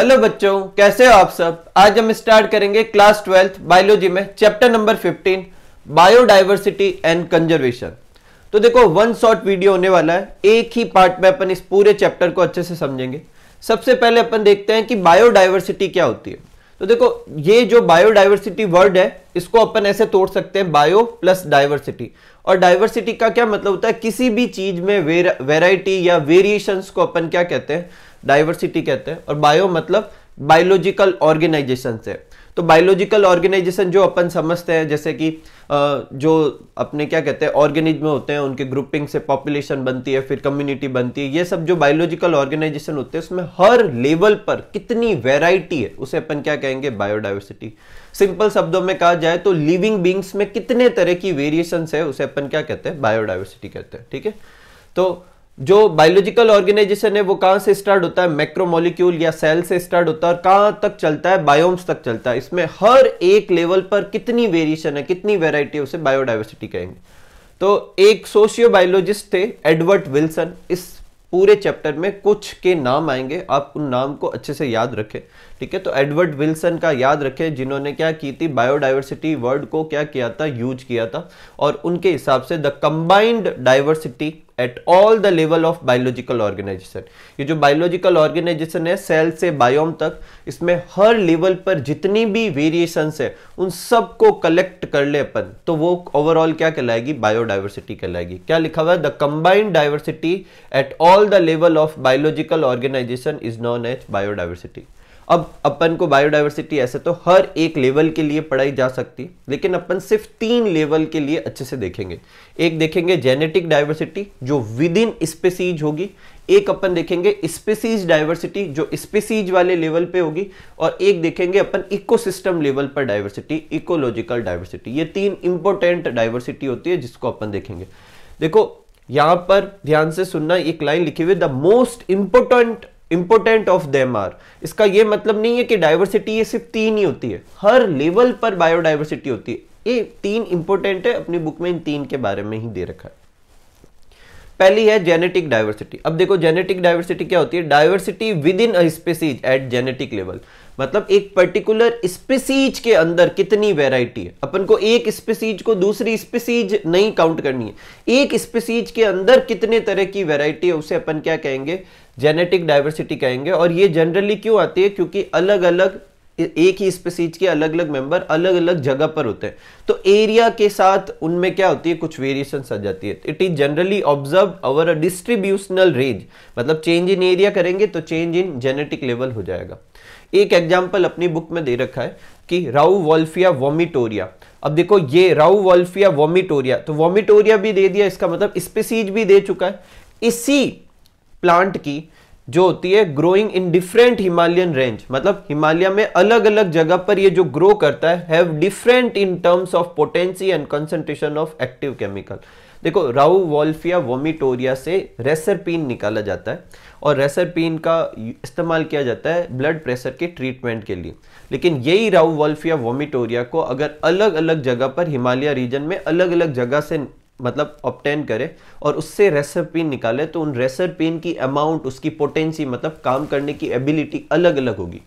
hello बच्चों कैसे हो आप सब आज हम स्टार्ट करेंगे क्लास ट्वेल्थ बायोलॉजी में chapter number 15 biodiversity and conservation तो देखो वन शॉर्ट वीडियो होने वाला है एक ही पार्ट में अपन इस पूरे चैप्टर को अच्छे से समझेंगे सबसे पहले अपन देखते हैं कि बायोडाइवर्सिटी क्या होती है तो देखो ये जो बायोडाइवर्सिटी वर्ड है इसको अपन ऐसे तोड़ सकते हैं बायो प्लस डाइवर्सिटी और डाइवर्सिटी का क्या मतलब होता है किसी भी चीज में वेराइटी या वेरिएशंस को अपन क्या कहते हैं डाइवर्सिटी कहते हैं और बायो मतलब बायोलॉजिकल ऑर्गेनाइजेशन से तो बायोलॉजिकल ऑर्गेनाइजेशन जो अपन समझते हैं जैसे कि जो अपने क्या कहते हैं ऑर्गेनिज्म होते हैं उनके ग्रुपिंग से पॉपुलेशन बनती है फिर कम्युनिटी बनती है ये सब जो बायोलॉजिकल ऑर्गेनाइजेशन होते हैं उसमें हर लेवल पर कितनी वेराइटी है उसे अपन क्या कहेंगे बायोडाइवर्सिटी सिंपल शब्दों में कहा जाए तो लिविंग बींग्स में कितने तरह की वेरिएशन है उसे अपन क्या कहते हैं बायोडाइवर्सिटी कहते हैं ठीक है तो जो बायोलॉजिकल ऑर्गेनाइजेशन है वो कहां से स्टार्ट होता है मैक्रोमोलिक्यूल या सेल से स्टार्ट होता है और कहां तक चलता है बायोम्स तक चलता है इसमें हर एक लेवल पर कितनी वेरिएशन है कितनी वेराइटी उसे बायोडाइवर्सिटी कहेंगे तो एक सोशियो बायोलॉजिस्ट थे एडवर्ड विल्सन इस पूरे चैप्टर में कुछ के नाम आएंगे आप उन नाम को अच्छे से याद रखें ठीक है तो एडवर्ड विल्सन का याद रखें जिन्होंने क्या की थी बायोडाइवर्सिटी वर्ड को क्या किया था यूज किया था और उनके हिसाब से the combined diversity at all the level of biological organization ये जो बायोलॉजिकल ऑर्गेनाइजेशन है सेल से बायोम तक इसमें हर लेवल पर जितनी भी वेरिएशन है उन सबको कलेक्ट कर ले अपन तो वो ओवरऑल क्या कहलाएगी बायोडाइवर्सिटी कहलाएगी क्या लिखा हुआ है the combined diversity at all the level of biological organization is known as biodiversity अब अपन को बायोडाइवर्सिटी ऐसे तो हर एक लेवल के लिए पढ़ाई जा सकती लेकिन अपन सिर्फ तीन लेवल के लिए अच्छे से देखेंगे एक देखेंगे जेनेटिक डाइवर्सिटी जो विद इन स्पेसीज होगी एक अपन देखेंगे स्पेसीज डाइवर्सिटी जो स्पेसीज वाले लेवल पे होगी और एक देखेंगे अपन इकोसिस्टम लेवल पर डाइवर्सिटी इकोलॉजिकल डाइवर्सिटी ये तीन इंपॉर्टेंट डाइवर्सिटी होती है जिसको अपन देखेंगे देखो यहां पर ध्यान से सुनना एक लाइन लिखी हुई the most important important of them are इसका ये मतलब नहीं है कि डाइवर्सिटी ये सिर्फ तीन ही होती है हर लेवल पर बायोडाइवर्सिटी होती है ये तीन इंपोर्टेंट है अपनी बुक में इन तीन के बारे में ही दे रखा है पहली है जेनेटिक डाइवर्सिटी अब देखो जेनेटिक डाइवर्सिटी क्या होती है diversity within species at genetic level मतलब एक पर्टिकुलर स्पेसीज के अंदर कितनी वेराइटी है अपन को एक स्पेसीज को दूसरी स्पेसीज नहीं काउंट करनी है एक स्पेसीज के अंदर कितने तरह की वेराइटी है उसे अपन क्या कहेंगे जेनेटिक डाइवर्सिटी कहेंगे और ये जनरली क्यों आती है क्योंकि अलग अलग एक ही स्पीसीज के अलग अलग मेंबर अलग अलग जगह पर होते हैं तो एरिया के साथ उनमें क्या होती है कुछ वेरिएशन आ जाती है it is generally observe over a distributional range मतलब चेंज इन एरिया करेंगे तो चेंज इन जेनेटिक लेवल हो जाएगा एक एग्जाम्पल अपनी बुक में दे रखा है कि राउ वॉल्फिया वॉमिटोरिया अब देखो ये राउ वॉल्फिया वॉमिटोरिया तो वॉमिटोरिया भी दे दिया इसका मतलब स्पेसीज भी दे चुका है इसी प्लांट की जो होती है growing in different Himalayan range मतलब हिमालय में अलग अलग जगह पर ये जो ग्रो करता है have different in terms of potency and concentration of active chemical देखो राउ वॉल्फिया वोमिटोरिया से रेसरपीन निकाला जाता है और रेसरपीन का इस्तेमाल किया जाता है ब्लड प्रेशर के ट्रीटमेंट के लिए लेकिन यही राउ वॉल्फिया वोमिटोरिया को अगर अलग अलग जगह पर हिमालय रीजन में अलग अलग जगह से मतलब ऑप्टेन करे और उससे रेसिपिन निकाले तो उन रेसिपिन की अमाउंट उसकी पोटेंसी मतलब काम करने की एबिलिटी अलग अलग होगी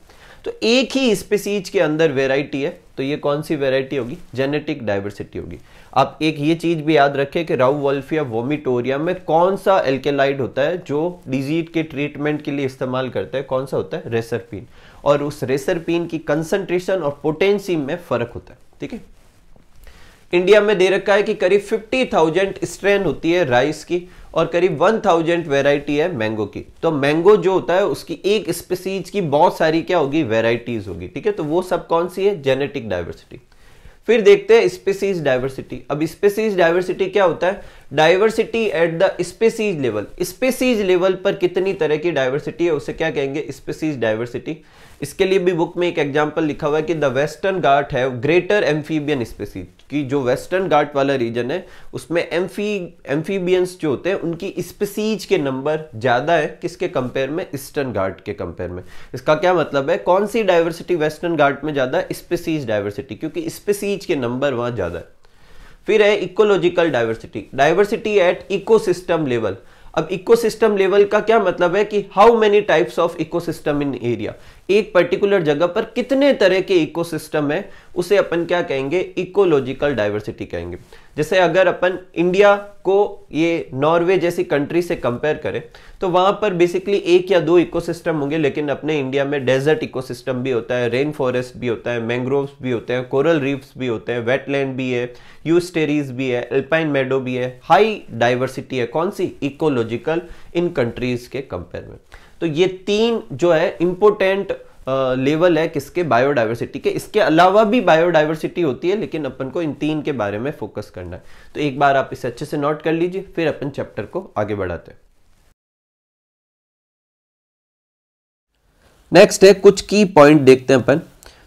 तो एक ही स्पेसीज के अंदर वेराइटी है तो ये कौन सी वेराइटी होगी जेनेटिक डाइवर्सिटी होगी आप एक ये चीज़ भी याद रखें कि राउ वल्फिया वोमिटोरिया में कौन सा एल्केलाइड होता है जो डिजीज के ट्रीटमेंट के लिए इस्तेमाल करता है कौन सा होता है रेसरपीन और उस रेसरपीन की कंसनट्रेशन और पोटेंसी में फ़र्क होता है ठीक है इंडिया में दे रखा है कि करीब 50,000 स्ट्रेन होती है राइस की और करीब 1,000 वैरायटी है मैंगो की तो मैंगो जो होता है उसकी एक स्पीसीज की बहुत सारी क्या होगी वेराइटीज होगी ठीक है तो वो सब कौन सी है जेनेटिक डाइवर्सिटी फिर देखते हैं स्पेसीज डाइवर्सिटी अब स्पेसीज डाइवर्सिटी क्या होता है diversity at the species level species level पर कितनी तरह की डाइवर्सिटी है उसे क्या कहेंगे स्पेसीज डाइवर्सिटी इसके लिए भी बुक में एक एग्जाम्पल लिखा हुआ है कि द वेस्टर्न गार्ट है ग्रेटर एम्फीबियन स्पेसीज कि जो वेस्टर्न गार्ट वाला रीजन है उसमें एम्फी एम्फीबियंस जो होते हैं उनकी स्पेसीज के नंबर ज़्यादा है किसके कंपेयर में ईस्टर्न घाट के कंपेयर में इसका क्या मतलब है कौन सी डाइवर्सिटी वेस्टर्न घाट में ज़्यादा स्पेसीज डाइवर्सिटी क्योंकि स्पेसीज के नंबर वहाँ ज़्यादा है फिर है ecological diversity diversity at ecosystem level अब इकोसिस्टम लेवल का क्या मतलब है कि how many types of ecosystem in area एक पर्टिकुलर जगह पर कितने तरह के इकोसिस्टम है उसे अपन क्या कहेंगे इकोलॉजिकल डाइवर्सिटी कहेंगे जैसे अगर अपन इंडिया को ये नॉर्वे जैसी कंट्री से कंपेयर करें तो वहाँ पर बेसिकली एक या दो इकोसिस्टम होंगे लेकिन अपने इंडिया में डेजर्ट इकोसिस्टम भी होता है रेन फॉरेस्ट भी होता है मैंग्रोव्स भी होते हैं कोरल रीफ्स भी होते हैं वेटलैंड भी है यूस्टेरीज भी है एल्पाइन मेडो भी है हाई डाइवर्सिटी है कौन सी इकोलॉजिकल इन कंट्रीज के कंपेयर में तो ये तीन जो है इंपोर्टेंट लेवल है किसके बायोडाइवर्सिटी के इसके अलावा भी बायोडाइवर्सिटी होती है लेकिन अपन को इन तीन के बारे में फोकस करना है तो एक बार आप इसे अच्छे से नोट कर लीजिए फिर अपन चैप्टर को आगे बढ़ाते हैं नेक्स्ट है कुछ की पॉइंट देखते हैं अपन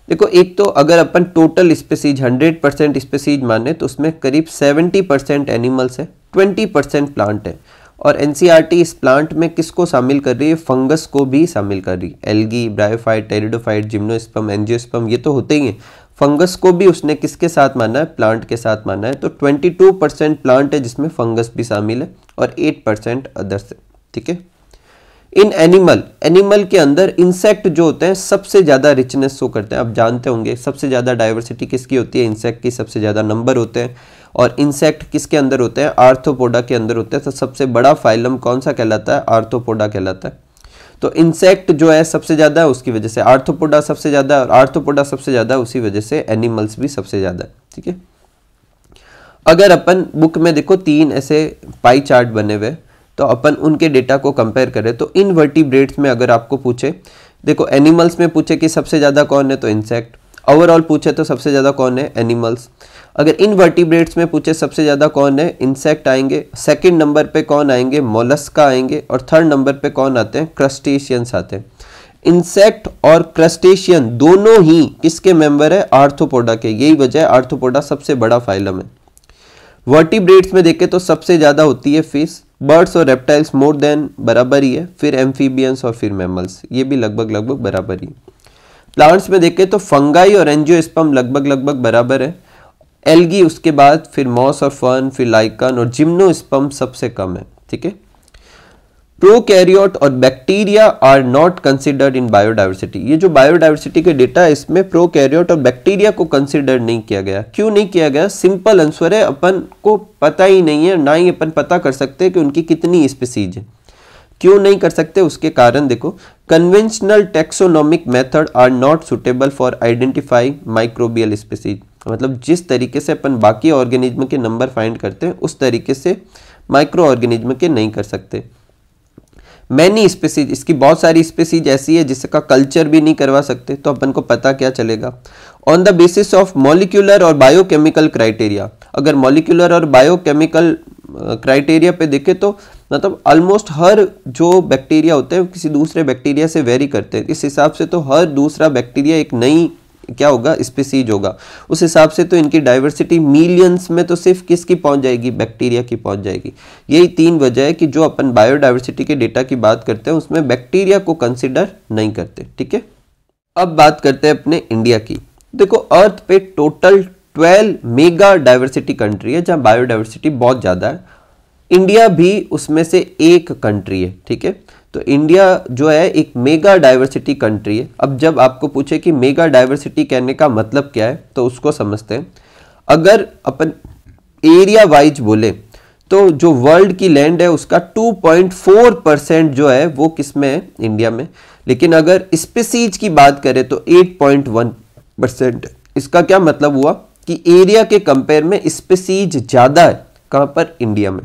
देखो एक तो अगर अपन टोटल स्पेसीज 100 परसेंट स्पेसीज माने तो उसमें करीब 70 परसेंट एनिमल्स है 20 परसेंट प्लांट है और एन e इस प्लांट में किसको शामिल कर रही है फंगस को भी शामिल कर रही है algae bryophyte pteridophyte gymnosperm angiosperm ये तो होते ही हैं फंगस को भी उसने किसके साथ माना है प्लांट के साथ माना है तो 22 परसेंट प्लांट है जिसमें फंगस भी शामिल है और 8 परसेंट अदर्स से ठीक है इन एनिमल एनिमल के अंदर इंसेक्ट जो होते हैं सबसे ज़्यादा रिचनेस शो करते हैं आप जानते होंगे सबसे ज़्यादा डाइवर्सिटी किसकी होती है इंसेक्ट की सबसे ज़्यादा नंबर होते हैं और इंसेक्ट किसके अंदर होते हैं आर्थोपोडा के अंदर होते हैं तो सबसे बड़ा फाइलम कौन सा कहलाता है आर्थोपोडा कहलाता है तो इंसेक्ट जो है सबसे ज़्यादा है उसकी वजह से आर्थोपोडा सबसे ज़्यादा और आर्थोपोडा सबसे ज़्यादा उसी वजह से एनिमल्स भी सबसे ज़्यादा है ठीक है अगर अपन बुक में देखो तीन ऐसे पाई चार्ट बने हुए तो अपन उनके डेटा को कंपेयर करें तो इन वर्टिब्रेट्स में अगर आपको पूछे देखो एनिमल्स में पूछे कि सबसे ज़्यादा कौन है तो इंसेक्ट ओवरऑल पूछे तो सबसे ज़्यादा कौन है एनिमल्स अगर इन वर्टिब्रेट्स में पूछे सबसे ज़्यादा कौन है इंसेक्ट आएंगे सेकंड नंबर पे कौन आएंगे मोलस्का आएंगे और थर्ड नंबर पे कौन आते हैं क्रस्टेशियंस आते हैं इंसेक्ट और क्रस्टेशियन दोनों ही किसके मेंबर है आर्थोपोडा के यही वजह है आर्थोपोडा सबसे बड़ा फाइलम है वर्टिब्रेट्स में देखें तो सबसे ज़्यादा होती है फिश बर्ड्स और रेप्टाइल्स मोर देन बराबर ही है फिर एम्फीबियंस और फिर मैमल्स ये भी लगभग लगभग बराबर ही प्लांट्स में देखें तो फंगाई और एनजियोस्पम लगभग लगभग बराबर है एलगी उसके बाद फिर मॉस और फर्न फिर लाइकन और जिम्नो सबसे कम है ठीक है प्रोकैरियोट और bacteria are not considered in biodiversity ये जो बायोडाइवर्सिटी के डेटा है इसमें प्रोकैरियोट और बैक्टीरिया को कंसिडर नहीं किया गया क्यों नहीं किया गया सिंपल आंसर है अपन को पता ही नहीं है ना ही अपन पता कर सकते कि उनकी कितनी स्पीसीज है क्यों नहीं कर सकते उसके कारण देखो conventional taxonomic method are not suitable for identifying microbial species मतलब जिस तरीके से अपन बाकी ऑर्गेनिज्म के नंबर फाइंड करते हैं उस तरीके से माइक्रो ऑर्गेनिज्म के नहीं कर सकते मैनी स्पेसीज इसकी बहुत सारी स्पेसीज ऐसी है जिसका कल्चर भी नहीं करवा सकते तो अपन को पता क्या चलेगा on the basis of molecular और बायोकेमिकल क्राइटेरिया अगर मॉलिक्यूलर और बायोकेमिकल क्राइटेरिया पे देखें तो मतलब ऑलमोस्ट हर जो बैक्टीरिया होते हैं किसी दूसरे बैक्टीरिया से वेरी करते हैं इस हिसाब से तो हर दूसरा बैक्टीरिया एक नई क्या होगा स्पीसीज होगा उस हिसाब से तो इनकी डाइवर्सिटी मिलियंस में तो सिर्फ किसकी पहुंच जाएगी बैक्टीरिया की पहुंच जाएगी यही तीन वजह है कि जो अपन बायोडाइवर्सिटी के डेटा की बात करते हैं उसमें बैक्टीरिया को कंसिडर नहीं करते ठीक है अब बात करते हैं अपने इंडिया की देखो अर्थ पे टोटल 12 मेगा डाइवर्सिटी कंट्री है जहाँ बायोडाइवर्सिटी बहुत ज़्यादा है इंडिया भी उसमें से एक कंट्री है ठीक है तो इंडिया जो है एक मेगा डाइवर्सिटी कंट्री है अब जब आपको पूछे कि मेगा डाइवर्सिटी कहने का मतलब क्या है तो उसको समझते हैं अगर अपन एरिया वाइज बोले तो जो वर्ल्ड की लैंड है उसका 2.4 परसेंट जो है वो किस में है इंडिया में लेकिन अगर स्पेसीज की बात करें तो 8.1 परसेंट इसका क्या मतलब हुआ कि एरिया के कंपेयर में स्पेसीज ज़्यादा है कहाँ पर इंडिया में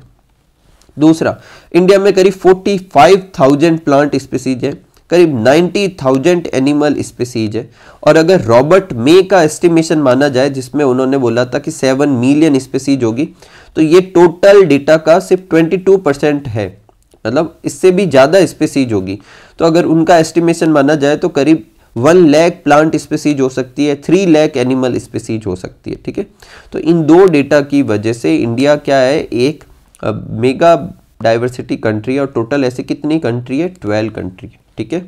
दूसरा इंडिया में करीब 45,000 प्लांट स्पीसीज है करीब 90,000 एनिमल स्पीसीज है और अगर रॉबर्ट मे का एस्टिमेशन माना जाए जिसमें उन्होंने बोला था कि 7 मिलियन स्पीसीज होगी तो ये टोटल डेटा का सिर्फ 22 परसेंट है मतलब इससे भी ज़्यादा स्पीसीज होगी तो अगर उनका एस्टिमेशन माना जाए तो करीब वन लैख प्लांट स्पीसीज हो सकती है थ्री लैख एनिमल स्पीसीज हो सकती है ठीक है तो इन दो डेटा की वजह से इंडिया क्या है एक मेगा डाइवर्सिटी कंट्री है और टोटल ऐसे कितनी कंट्री है ट्वेल्व कंट्री ठीक है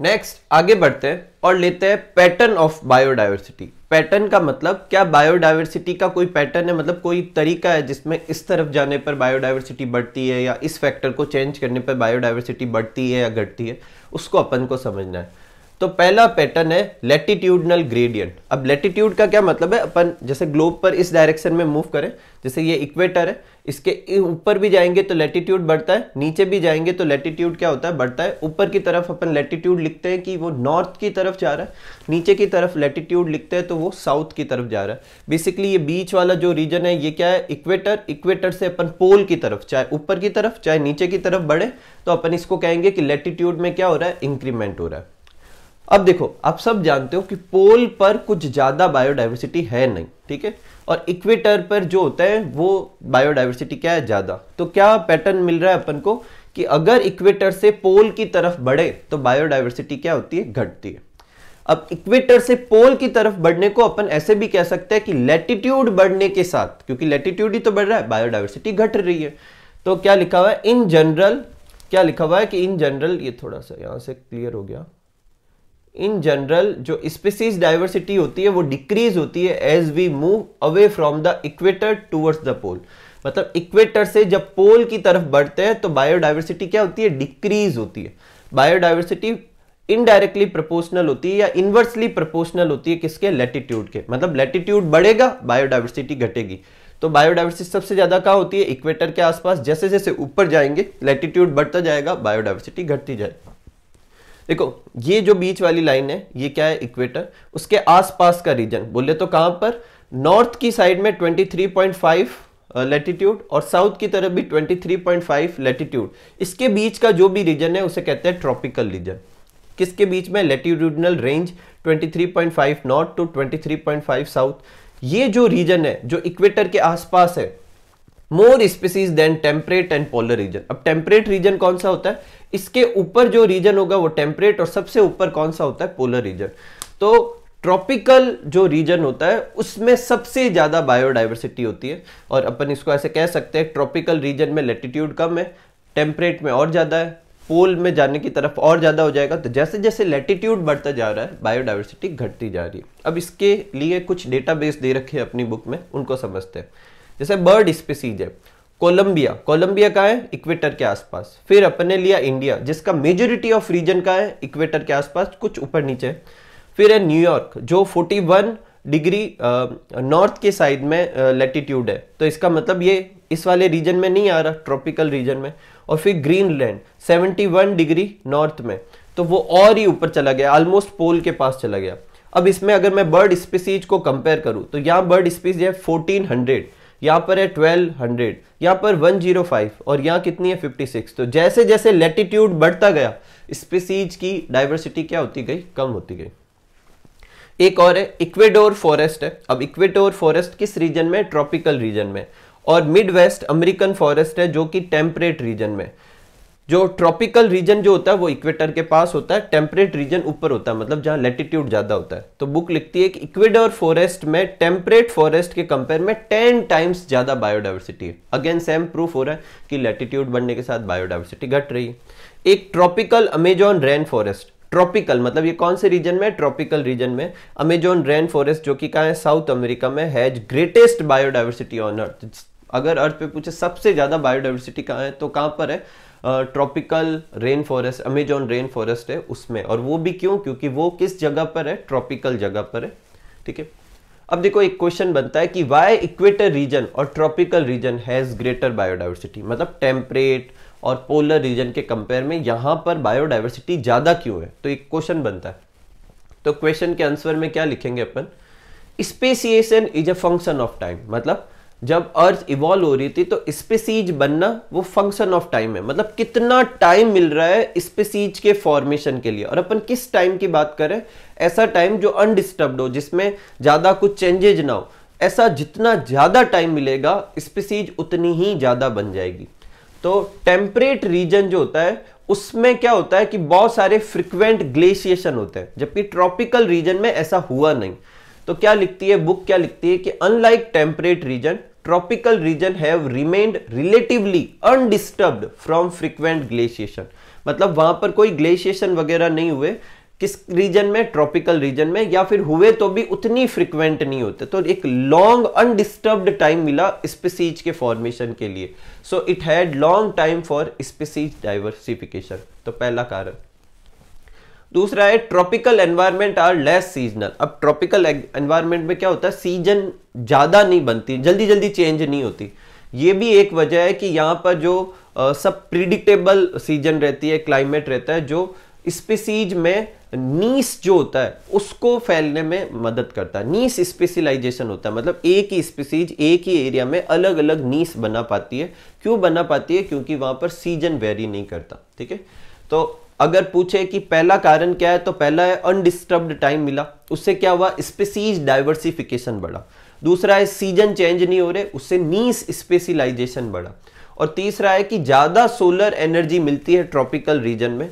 नेक्स्ट आगे बढ़ते हैं और लेते हैं पैटर्न ऑफ बायोडाइवर्सिटी पैटर्न का मतलब क्या बायोडाइवर्सिटी का कोई पैटर्न है मतलब कोई तरीका है जिसमें इस तरफ जाने पर बायोडाइवर्सिटी बढ़ती है या इस फैक्टर को चेंज करने पर बायोडाइवर्सिटी बढ़ती है या घटती है उसको अपन को समझना है तो पहला पैटर्न है लेटीट्यूडनल ग्रेडियंट अब लेटीट्यूड का क्या मतलब है अपन जैसे ग्लोब पर इस डायरेक्शन में मूव करें जैसे ये इक्वेटर है इसके ऊपर भी जाएंगे तो लेटीट्यूड बढ़ता है नीचे भी जाएंगे तो लेटीट्यूड क्या होता है बढ़ता है ऊपर की तरफ अपन लेटीट्यूड लिखते हैं कि वो नॉर्थ की तरफ जा रहा है नीचे की तरफ लेटीट्यूड लिखते हैं तो वो साउथ की तरफ जा रहा है बेसिकली ये बीच वाला जो रीजन है ये क्या है इक्वेटर इक्वेटर से अपन पोल की तरफ चाहे ऊपर की तरफ चाहे नीचे की तरफ बढ़े तो अपन इसको कहेंगे कि लेटीट्यूड में क्या हो रहा है इंक्रीमेंट हो रहा है अब देखो आप सब जानते हो कि पोल पर कुछ ज़्यादा बायोडाइवर्सिटी है नहीं ठीक है और इक्वेटर पर जो होता है वो बायोडाइवर्सिटी क्या है ज़्यादा तो क्या पैटर्न मिल रहा है अपन को कि अगर इक्वेटर से पोल की तरफ बढ़े तो बायोडाइवर्सिटी क्या होती है घटती है अब इक्वेटर से पोल की तरफ बढ़ने को अपन ऐसे भी कह सकते हैं कि लेटिट्यूड बढ़ने के साथ क्योंकि लेटिट्यूड ही तो बढ़ रहा है बायोडाइवर्सिटी घट रही है तो क्या लिखा हुआ है इन जनरल क्या लिखा हुआ है कि इन जनरल ये थोड़ा सा यहां से क्लियर हो गया इन जनरल जो स्पीसीज डाइवर्सिटी होती है वो डिक्रीज होती है as we move away from the equator towards the pole मतलब इक्वेटर से जब पोल की तरफ बढ़ते हैं तो बायोडाइवर्सिटी क्या होती है डिक्रीज होती है बायोडाइवर्सिटी इनडायरेक्टली प्रोपोर्शनल होती है या इनवर्सली प्रोपोर्शनल होती है किसके लेटिट्यूड के मतलब लेटिट्यूड बढ़ेगा बायोडाइवर्सिटी घटेगी तो बायोडाइवर्सिटी सबसे ज्यादा कहा होती है इक्वेटर के आसपास जैसे जैसे ऊपर जाएंगे लेटिट्यूड बढ़ता जाएगा बायोडाइवर्सिटी घटती जाएगी देखो ये जो बीच वाली लाइन है ये क्या है इक्वेटर उसके आसपास का रीजन बोले तो कहां पर नॉर्थ की साइड में 23.5 लेटीट्यूड uh, और साउथ की तरफ भी 23.5 लेटीट्यूड इसके बीच का जो भी रीजन है उसे कहते हैं ट्रॉपिकल रीजन किसके बीच में latitudinal range 23.5 north to 23.5 south ये जो रीजन है जो इक्वेटर के आसपास है more species than temperate and polar region अब टेम्परेट रीजन कौन सा होता है इसके ऊपर जो रीजन होगा वो टेम्परेट और सबसे ऊपर कौन सा होता है पोलर रीजन तो ट्रॉपिकल जो रीजन होता है उसमें सबसे ज़्यादा बायोडाइवर्सिटी होती है और अपन इसको ऐसे कह सकते हैं ट्रॉपिकल रीजन में लेटिट्यूड कम है टेम्परेट में और ज़्यादा है पोल में जाने की तरफ और ज़्यादा हो जाएगा तो जैसे जैसे लेटिट्यूड बढ़ता जा रहा है बायोडाइवर्सिटी घटती जा रही है अब इसके लिए कुछ डेटाबेस दे रखे हैं अपनी बुक में उनको समझते हैं जैसे बर्ड स्पीसीज है कोलंबिया कोलंबिया का है इक्वेटर के आसपास फिर अपन ने लिया इंडिया जिसका मेजोरिटी ऑफ रीजन का है इक्वेटर के आसपास कुछ ऊपर नीचे फिर है न्यूयॉर्क जो 41 डिग्री नॉर्थ के साइड में लेटीट्यूड है तो इसका मतलब ये इस वाले रीजन में नहीं आ रहा ट्रॉपिकल रीजन में और फिर ग्रीनलैंड 71 डिग्री नॉर्थ में तो वो और ही ऊपर चला गया ऑलमोस्ट पोल के पास चला गया अब इसमें अगर मैं बर्ड स्पीसीज को कंपेयर करूँ तो यहाँ बर्ड स्पीसीज है 1400 यहाँ पर है 1200 यहाँ पर 105 और यहाँ कितनी है 56 तो जैसे जैसे लेटीट्यूड बढ़ता गया स्पीसीज की डाइवर्सिटी क्या होती गई कम होती गई एक और है इक्वेडोर फॉरेस्ट है अब इक्वेडोर फॉरेस्ट किस रीजन में ट्रॉपिकल रीजन में और मिड वेस्ट अमेरिकन फॉरेस्ट है जो कि टेम्परेट रीजन में जो ट्रॉपिकल रीजन जो होता है वो इक्वेटर के पास होता है टेम्परेट रीजन ऊपर होता है मतलब जहां लेटिट्यूड ज्यादा होता है तो बुक लिखती है कि इक्वेडर फॉरेस्ट में टेम्परेट फॉरेस्ट के कंपेयर में टेन टाइम्स ज्यादा बायोडाइवर्सिटी है अगेन सेम प्रूफ हो रहा है कि लेटिट्यूड बढ़ने के साथ बायोडाइवर्सिटी घट रही है एक tropical Amazon rain forest tropical मतलब ये कौन से रीजन में ट्रॉपिकल रीजन में अमेजॉन रेन फॉरेस्ट जो कि कहा है साउथ अमेरिका में has greatest biodiversity on earth अगर अर्थ पे पूछे सबसे ज्यादा बायोडाइवर्सिटी कहाँ है तो कहाँ पर है tropical rain forest Amazon rain forest है उसमें और वो भी क्यों क्योंकि वो किस जगह पर है ट्रॉपिकल जगह पर है ठीक है अब देखो एक क्वेश्चन बनता है कि वाई इक्वेटर रीजन और tropical region has greater biodiversity मतलब टेम्परेट और पोलर रीजन के कंपेयर में यहां पर बायोडाइवर्सिटी ज़्यादा क्यों है तो एक क्वेश्चन बनता है तो क्वेश्चन के आंसर में क्या लिखेंगे अपन speciation is a function of time मतलब जब अर्थ इवॉल्व हो रही थी तो स्पेसीज बनना वो फंक्शन ऑफ टाइम है मतलब कितना टाइम मिल रहा है स्पेसीज के फॉर्मेशन के लिए और अपन किस टाइम की बात करें ऐसा टाइम जो अनडिस्टर्ब्ड हो जिसमें ज़्यादा कुछ चेंजेज ना हो ऐसा जितना ज़्यादा टाइम मिलेगा स्पेसीज उतनी ही ज़्यादा बन जाएगी तो टेम्परेट रीजन जो होता है उसमें क्या होता है कि बहुत सारे फ्रिक्वेंट ग्लेशिएशन होते हैं जबकि ट्रॉपिकल रीजन में ऐसा हुआ नहीं तो क्या लिखती है बुक क्या लिखती है कि unlike temperate region tropical region have remained relatively undisturbed from frequent glaciation मतलब वहां पर कोई ग्लेशिएशन वगैरह नहीं हुए किस रीजन में ट्रॉपिकल रीजन में या फिर हुए तो भी उतनी फ्रिक्वेंट नहीं होते तो एक लॉन्ग अनडिस्टर्ब्ड टाइम मिला स्पीसीज के फॉर्मेशन के लिए so it had long time for species diversification तो पहला कारण दूसरा है tropical environment are less seasonal अब ट्रॉपिकल एनवायरनमेंट में क्या होता है सीजन ज़्यादा नहीं बनती जल्दी जल्दी चेंज नहीं होती ये भी एक वजह है कि यहाँ पर जो आ, सब प्रिडिक्टेबल सीजन रहती है क्लाइमेट रहता है जो स्पीसीज में नीस जो होता है उसको फैलने में मदद करता है नीस स्पेशलाइजेशन होता है मतलब एक ही स्पीसीज एक ही एरिया में अलग अलग नीस बना पाती है क्यों बना पाती है क्योंकि वहाँ पर सीजन वेरी नहीं करता ठीक है तो अगर पूछे कि पहला कारण क्या है तो पहला है अनडिस्टर्ब्ड टाइम मिला उससे क्या हुआ स्पेसीज डाइवर्सिफिकेशन बढ़ा दूसरा है सीजन चेंज नहीं हो रहे उससे नीस स्पेशलाइजेशन बढ़ा और तीसरा है कि ज़्यादा सोलर एनर्जी मिलती है ट्रॉपिकल रीजन में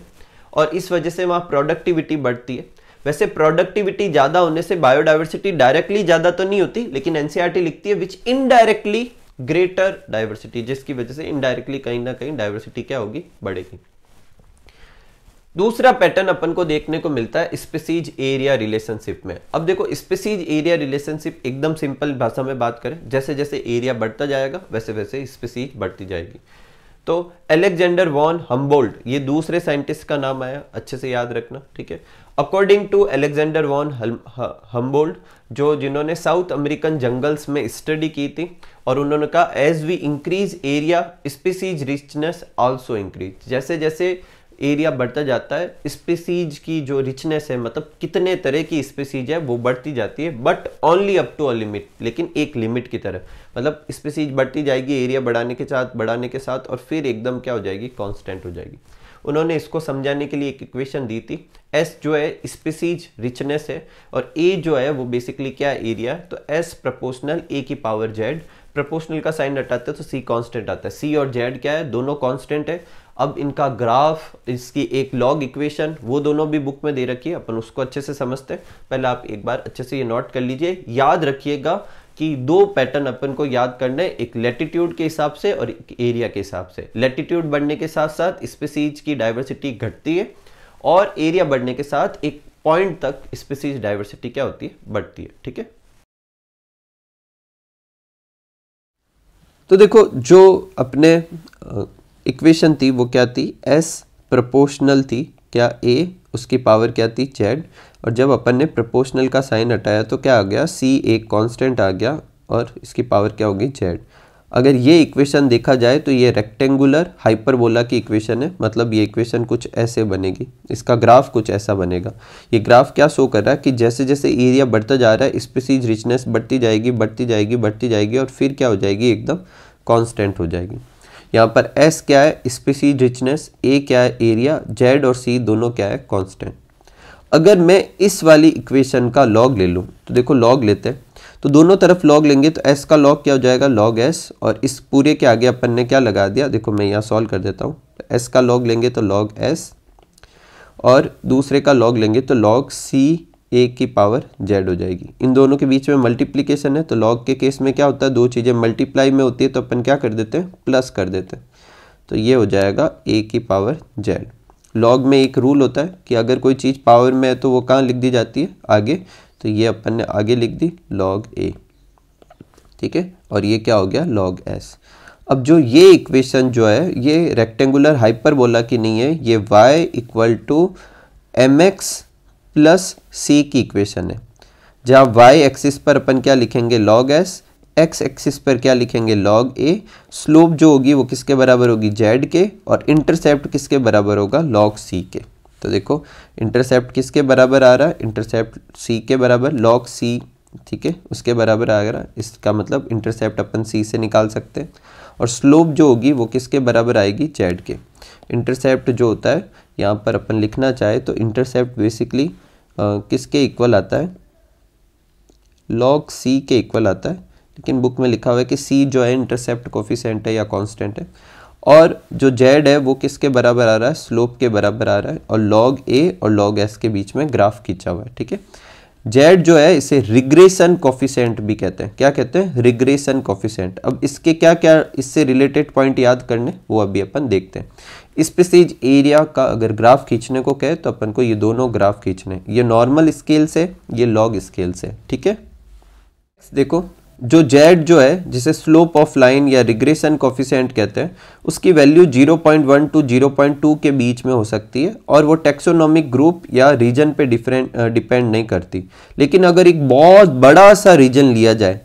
और इस वजह से वहां प्रोडक्टिविटी बढ़ती है वैसे प्रोडक्टिविटी ज़्यादा होने से बायोडाइवर्सिटी डायरेक्टली ज़्यादा तो नहीं होती लेकिन एनसीआर e लिखती है विच इनडायरेक्टली ग्रेटर डायवर्सिटी जिसकी वजह से इनडायरेक्टली कहीं ना कहीं डायवर्सिटी क्या होगी बढ़ेगी दूसरा पैटर्न अपन को देखने को मिलता है स्पेसीज एरिया रिलेशनशिप में अब देखो स्पेसीज एरिया रिलेशनशिप एकदम सिंपल भाषा में बात करें जैसे जैसे एरिया बढ़ता जाएगा वैसे वैसे स्पेसीज बढ़ती जाएगी तो एलेक्जेंडर वॉन हम्बोल्ट ये दूसरे साइंटिस्ट का नाम आया अच्छे से याद रखना ठीक है according to Alexander von Humboldt जो जिन्होंने साउथ अमेरिकन जंगल्स में स्टडी की थी और उन्होंने कहा as we increase area species richness also increase जैसे जैसे एरिया बढ़ता जाता है स्पेसीज की जो रिचनेस है मतलब कितने तरह की स्पेसीज है वो बढ़ती जाती है but only up to a limit लेकिन एक लिमिट की तरह मतलब स्पेसीज बढ़ती जाएगी एरिया बढ़ाने के साथ बढ़ाने के साथ और फिर एकदम क्या हो जाएगी कॉन्स्टेंट हो जाएगी उन्होंने इसको समझाने के लिए एक इक्वेशन दी थी एस जो है स्पीसीज रिचनेस है और ए जो है वो बेसिकली क्या एरिया तो एस प्रपोर्शनल ए की पावर जेड प्रपोर्शनल का साइन हटाते हैं तो सी कांस्टेंट आता है सी और जेड क्या है दोनों कांस्टेंट है अब इनका ग्राफ इसकी एक लॉग इक्वेशन वो दोनों भी बुक में दे रखी है अपन उसको अच्छे से समझते हैं पहले आप एक बार अच्छे से ये नोट कर लीजिए याद रखिएगा कि दो पैटर्न अपन को याद करने एक लेटिट्यूड के हिसाब से और एक एरिया के हिसाब से लेटिट्यूड बढ़ने के साथ साथ स्पेसीज की डाइवर्सिटी घटती है और एरिया बढ़ने के साथ एक पॉइंट तक स्पेसीज डाइवर्सिटी क्या होती है बढ़ती है ठीक है तो देखो जो अपने इक्वेशन थी वो क्या थी एस प्रोपोर्शनल थी क्या ए उसकी पावर क्या थी जेड और जब अपन ने प्रोपोर्शनल का साइन हटाया तो क्या आ गया सी ए कॉन्स्टेंट आ गया और इसकी पावर क्या होगी जेड अगर ये इक्वेशन देखा जाए तो ये रेक्टेंगुलर हाइपरबोला की इक्वेशन है मतलब ये इक्वेशन कुछ ऐसे बनेगी इसका ग्राफ कुछ ऐसा बनेगा ये ग्राफ क्या शो कर रहा है कि जैसे जैसे एरिया बढ़ता जा रहा है स्पीसीज रिचनेस बढ़ती जाएगी बढ़ती जाएगी बढ़ती जाएगी और फिर क्या हो जाएगी एकदम कॉन्स्टेंट हो जाएगी यहाँ पर एस क्या है स्पेसी रिचनेस ए क्या है एरिया जेड और सी दोनों क्या है कॉन्स्टेंट अगर मैं इस वाली इक्वेशन का लॉग ले लूँ तो देखो लॉग लेते हैं तो दोनों तरफ लॉग लेंगे तो एस का लॉग क्या हो जाएगा लॉग एस और इस पूरे के आगे अपन ने क्या लगा दिया देखो मैं यहाँ सॉल्व कर देता हूँ तो एस का लॉग लेंगे तो लॉग एस और दूसरे का लॉग लेंगे तो लॉग सी ए की पावर जेड हो जाएगी इन दोनों के बीच में मल्टीप्लीकेशन है तो लॉग के केस में क्या होता है दो चीज़ें मल्टीप्लाई में होती है तो अपन क्या कर देते हैं प्लस कर देते हैं तो ये हो जाएगा ए की पावर जेड लॉग में एक रूल होता है कि अगर कोई चीज़ पावर में है तो वो कहाँ लिख दी जाती है आगे तो ये अपन ने आगे लिख दी लॉग ए ठीक है और ये क्या हो गया लॉग एस अब जो ये इक्वेशन जो है ये रेक्टेंगुलर हाइपर बोला कि नहीं है ये Y equal to M X plus C की इक्वेशन है जहाँ वाई एक्सिस पर अपन क्या लिखेंगे लॉग एस एक्स एक्सिस पर क्या लिखेंगे लॉग ए स्लोप जो होगी वो किसके बराबर होगी जेड के और इंटरसेप्ट किसके बराबर होगा लॉग सी के तो देखो इंटरसेप्ट किसके बराबर आ रहा है इंटरसेप्ट सी के बराबर लॉग सी ठीक है उसके बराबर आ रहा इसका मतलब इंटरसेप्ट अपन सी से निकाल सकते हैं और स्लोप जो होगी वो किसके बराबर आएगी जेड के इंटरसेप्ट जो होता है यहाँ पर अपन लिखना चाहे तो इंटरसेप्ट बेसिकली किसके इक्वल आता है लॉग सी के इक्वल आता है लेकिन बुक में लिखा हुआ है कि सी जो है इंटरसेप्ट कोफिशेंट है या कांस्टेंट है और जो जेड है वो किसके बराबर आ रहा है स्लोप के बराबर आ रहा है और लॉग ए और लॉग एस के बीच में ग्राफ खींचा हुआ है ठीक है जेड जो है इसे रिग्रेशन कॉफिशेंट भी कहते हैं क्या कहते हैं रिग्रेशन कॉफिशेंट अब इसके क्या क्या इससे रिलेटेड पॉइंट याद करने वो अभी अपन देखते हैं स्पेसिज एरिया का अगर ग्राफ खींचने को कहे तो अपन को ये दोनों ग्राफ खींचने ये नॉर्मल स्केल से ये लॉग स्केल से ठीक है देखो जो जेड जो है जिसे स्लोप ऑफ लाइन या रिग्रेशन कॉफिशेंट कहते हैं उसकी वैल्यू 0.1 टू 0.2 के बीच में हो सकती है और वो टेक्सोनॉमिक ग्रुप या रीजन पे डिफरेंट डिपेंड नहीं करती लेकिन अगर एक बहुत बड़ा सा रीजन लिया जाए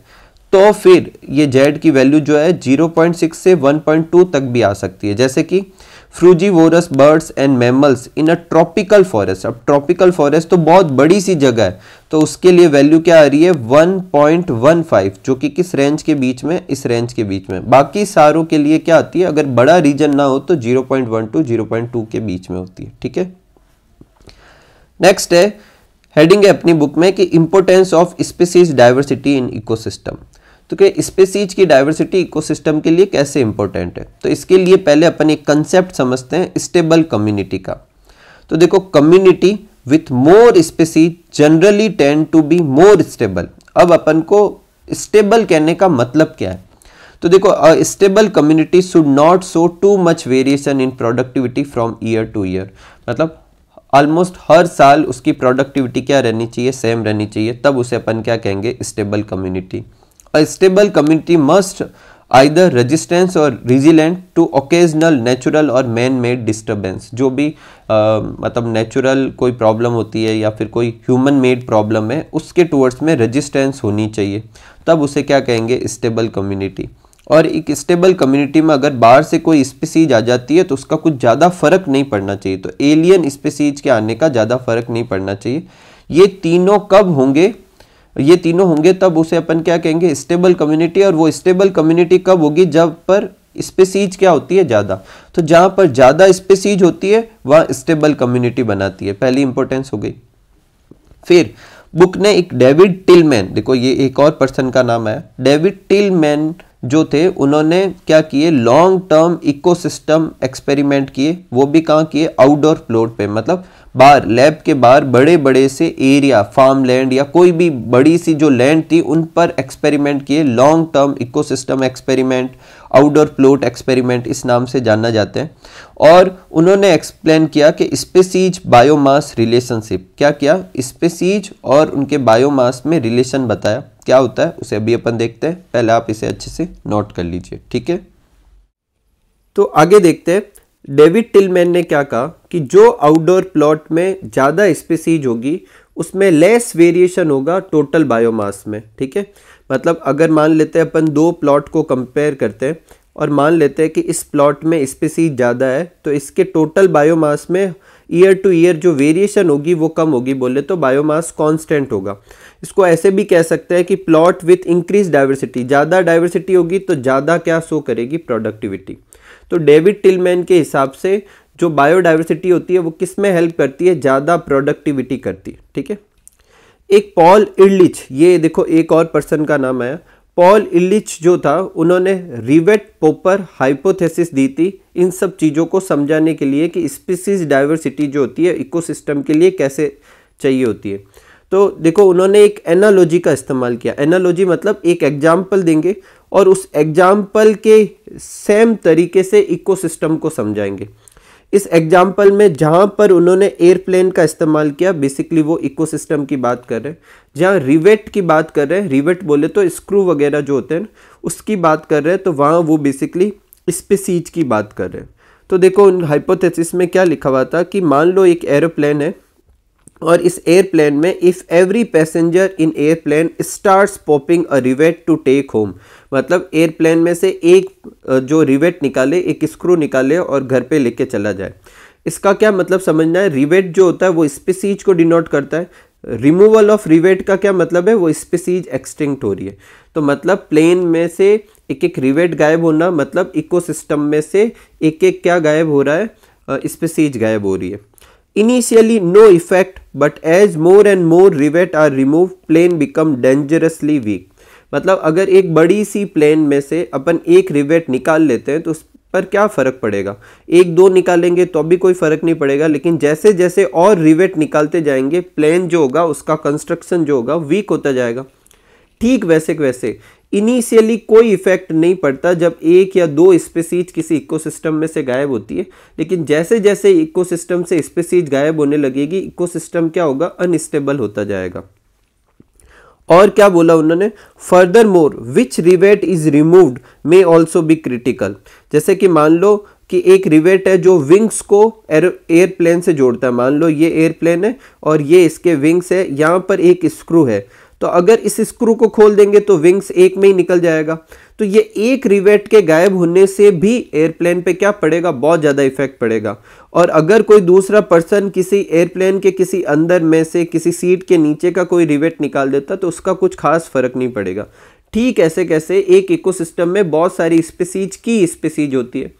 तो फिर ये जेड की वैल्यू जो है 0.6 से 1.2 तक भी आ सकती है जैसे कि frugivorous birds and mammals in a tropical forest अब ट्रॉपिकल फॉरेस्ट तो बहुत बड़ी सी जगह है तो उसके लिए वैल्यू क्या आ रही है वन वन पॉइंट फाइव जो कि किस रेंज के बीच में इस रेंज के बीच में बाकी सारों के लिए क्या आती है अगर बड़ा रीजन ना हो तो zero point one to zero point two के बीच में होती है ठीक है नेक्स्ट है हेडिंग है अपनी बुक में कि importance of species diversity in ecosystem तो कि स्पेसीज की डाइवर्सिटी इकोसिस्टम के लिए कैसे इंपॉर्टेंट है तो इसके लिए पहले अपन एक कंसेप्ट समझते हैं स्टेबल कम्युनिटी का तो देखो community with more species generally tend to be more stable अब अपन को स्टेबल कहने का मतलब क्या है तो देखो stable community should not show too much variation in productivity from year to year मतलब ऑलमोस्ट हर साल उसकी प्रोडक्टिविटी क्या रहनी चाहिए सेम रहनी चाहिए तब उसे अपन क्या कहेंगे stable community A stable community must either resistant or resilient to occasional natural or man made disturbance जो भी आ, मतलब natural कोई problem होती है या फिर कोई human made problem है उसके towards में resistance होनी चाहिए तब उसे क्या कहेंगे stable community और एक स्टेबल कम्युनिटी में अगर बाहर से कोई स्पीसीज आ जाती है तो उसका कुछ ज़्यादा फर्क नहीं पड़ना चाहिए तो एलियन स्पीसीज के आने का ज़्यादा फर्क नहीं पड़ना चाहिए ये तीनों कब होंगे ये तीनों होंगे तब उसे अपन क्या कहेंगे स्टेबल कम्युनिटी और वो स्टेबल कम्युनिटी कब होगी जब पर स्पेसीज क्या होती है ज़्यादा तो जहां पर ज़्यादा स्पेसीज होती है वहां स्टेबल कम्युनिटी बनाती है पहली इंपॉर्टेंस हो गई फिर बुक ने एक डेविड टिलमैन देखो ये एक और पर्सन का नाम है डेविड टिलमैन जो थे उन्होंने क्या किए लॉन्ग टर्म इकोसिस्टम एक्सपेरिमेंट किए वो भी कहाँ किए आउटडोर प्लॉट पे मतलब बाहर लैब के बाहर बड़े बड़े से एरिया फार्म लैंड या कोई भी बड़ी सी जो लैंड थी उन पर एक्सपेरिमेंट किए long term ecosystem experiment outdoor plot experiment इस नाम से जाना जाते हैं और उन्होंने एक्सप्लेन किया कि स्पेसीज बायोमास रिलेशनशिप क्या किया स्पेसीज और उनके बायोमास में रिलेशन बताया क्या होता है उसे अभी अपन देखते हैं पहले आप इसे अच्छे से नोट कर लीजिए ठीक है तो आगे देखते हैं डेविड टिलमैन ने क्या कहा कि जो आउटडोर प्लॉट में ज़्यादा स्पेसीज होगी उसमें लेस वेरिएशन होगा टोटल बायोमास में ठीक है मतलब अगर मान लेते हैं अपन दो प्लॉट को कंपेयर करते हैं और मान लेते हैं कि इस प्लॉट में स्पेसीज ज़्यादा है तो इसके टोटल बायोमास में ईयर टू ईयर जो वेरिएशन होगी वो कम होगी बोले तो बायोमास कांस्टेंट होगा इसको ऐसे भी कह सकते हैं कि प्लॉट विथ इंक्रीज डाइवर्सिटी ज़्यादा डाइवर्सिटी होगी तो ज़्यादा क्या शो करेगी प्रोडक्टिविटी तो डेविड टिलमैन के हिसाब से जो बायोडाइवर्सिटी होती है वो किस में हेल्प करती है ज़्यादा प्रोडक्टिविटी करती है ठीक है एक पॉल इडलिच ये देखो एक और पर्सन का नाम आया पॉल इडलिच जो था उन्होंने रिवेट पोपर हाइपोथेसिस दी थी इन सब चीज़ों को समझाने के लिए कि स्पीसीज डाइवर्सिटी जो होती है इकोसिस्टम के लिए कैसे चाहिए होती है तो देखो उन्होंने एक एनालॉजी का इस्तेमाल किया एनालॉजी मतलब एक एग्जाम्पल देंगे और उस एग्जाम्पल के सेम तरीके से इकोसिस्टम को समझाएंगे इस एग्जाम्पल में जहाँ पर उन्होंने एयरप्लेन का इस्तेमाल किया बेसिकली वो इकोसिस्टम की बात कर रहे हैं जहाँ रिवेट की बात कर रहे हैं रिवेट बोले तो स्क्रू वगैरह जो होते हैं उसकी बात कर रहे हैं तो वहाँ वो बेसिकली स्पेसीज की बात कर रहे हैं तो देखो उन हाइपोथेसिस में क्या लिखा हुआ था कि मान लो एक एरोप्लेन है और इस एयरप्लेन में if every passenger in airplane starts popping a rivet to take home मतलब एयरप्लेन में से एक जो रिवेट निकाले एक स्क्रू निकाले और घर पे लेके चला जाए इसका क्या मतलब समझना है रिवेट जो होता है वो स्पीसीज को डिनोट करता है रिमूवल ऑफ रिवेट का क्या मतलब है वो स्पीसीज एक्सटिंक्ट हो रही है तो मतलब प्लेन में से एक एक रिवेट गायब होना मतलब इकोसिस्टम में से एक एक क्या गायब हो रहा है स्पीसीज गायब हो रही है initially no effect but as more and more rivet are remove plane become dangerously weak मतलब अगर एक बड़ी सी प्लेन में से अपन एक रिवेट निकाल लेते हैं तो उस पर क्या फ़र्क पड़ेगा एक दो निकालेंगे तो भी कोई फ़र्क नहीं पड़ेगा लेकिन जैसे जैसे और रिवेट निकालते जाएंगे प्लेन जो होगा उसका कंस्ट्रक्शन जो होगा वीक होता जाएगा ठीक वैसे वैसे इनिशियली कोई इफेक्ट नहीं पड़ता जब एक या दो स्पेसीज किसी इकोसिस्टम में से गायब होती है लेकिन जैसे जैसे इकोसिस्टम से स्पेसीज गायब होने लगेगी इकोसिस्टम क्या होगा अनस्टेबल होता जाएगा और क्या बोला उन्होंने further more which rivet is removed may also be critical जैसे कि मान लो कि एक रिवेट है जो विंग्स को एयरप्लेन से जोड़ता है मान लो ये एयरप्लेन है और ये इसके विंग्स है यहाँ पर एक स्क्रू है तो अगर इस स्क्रू को खोल देंगे तो विंग्स एक में ही निकल जाएगा तो ये एक रिवेट के गायब होने से भी एयरप्लेन पे क्या पड़ेगा बहुत ज़्यादा इफेक्ट पड़ेगा और अगर कोई दूसरा पर्सन किसी एयरप्लेन के किसी अंदर में से किसी सीट के नीचे का कोई रिवेट निकाल देता तो उसका कुछ खास फर्क नहीं पड़ेगा ठीक ऐसे कैसे एक इकोसिस्टम में बहुत सारी स्पेसीज की स्पेसीज होती है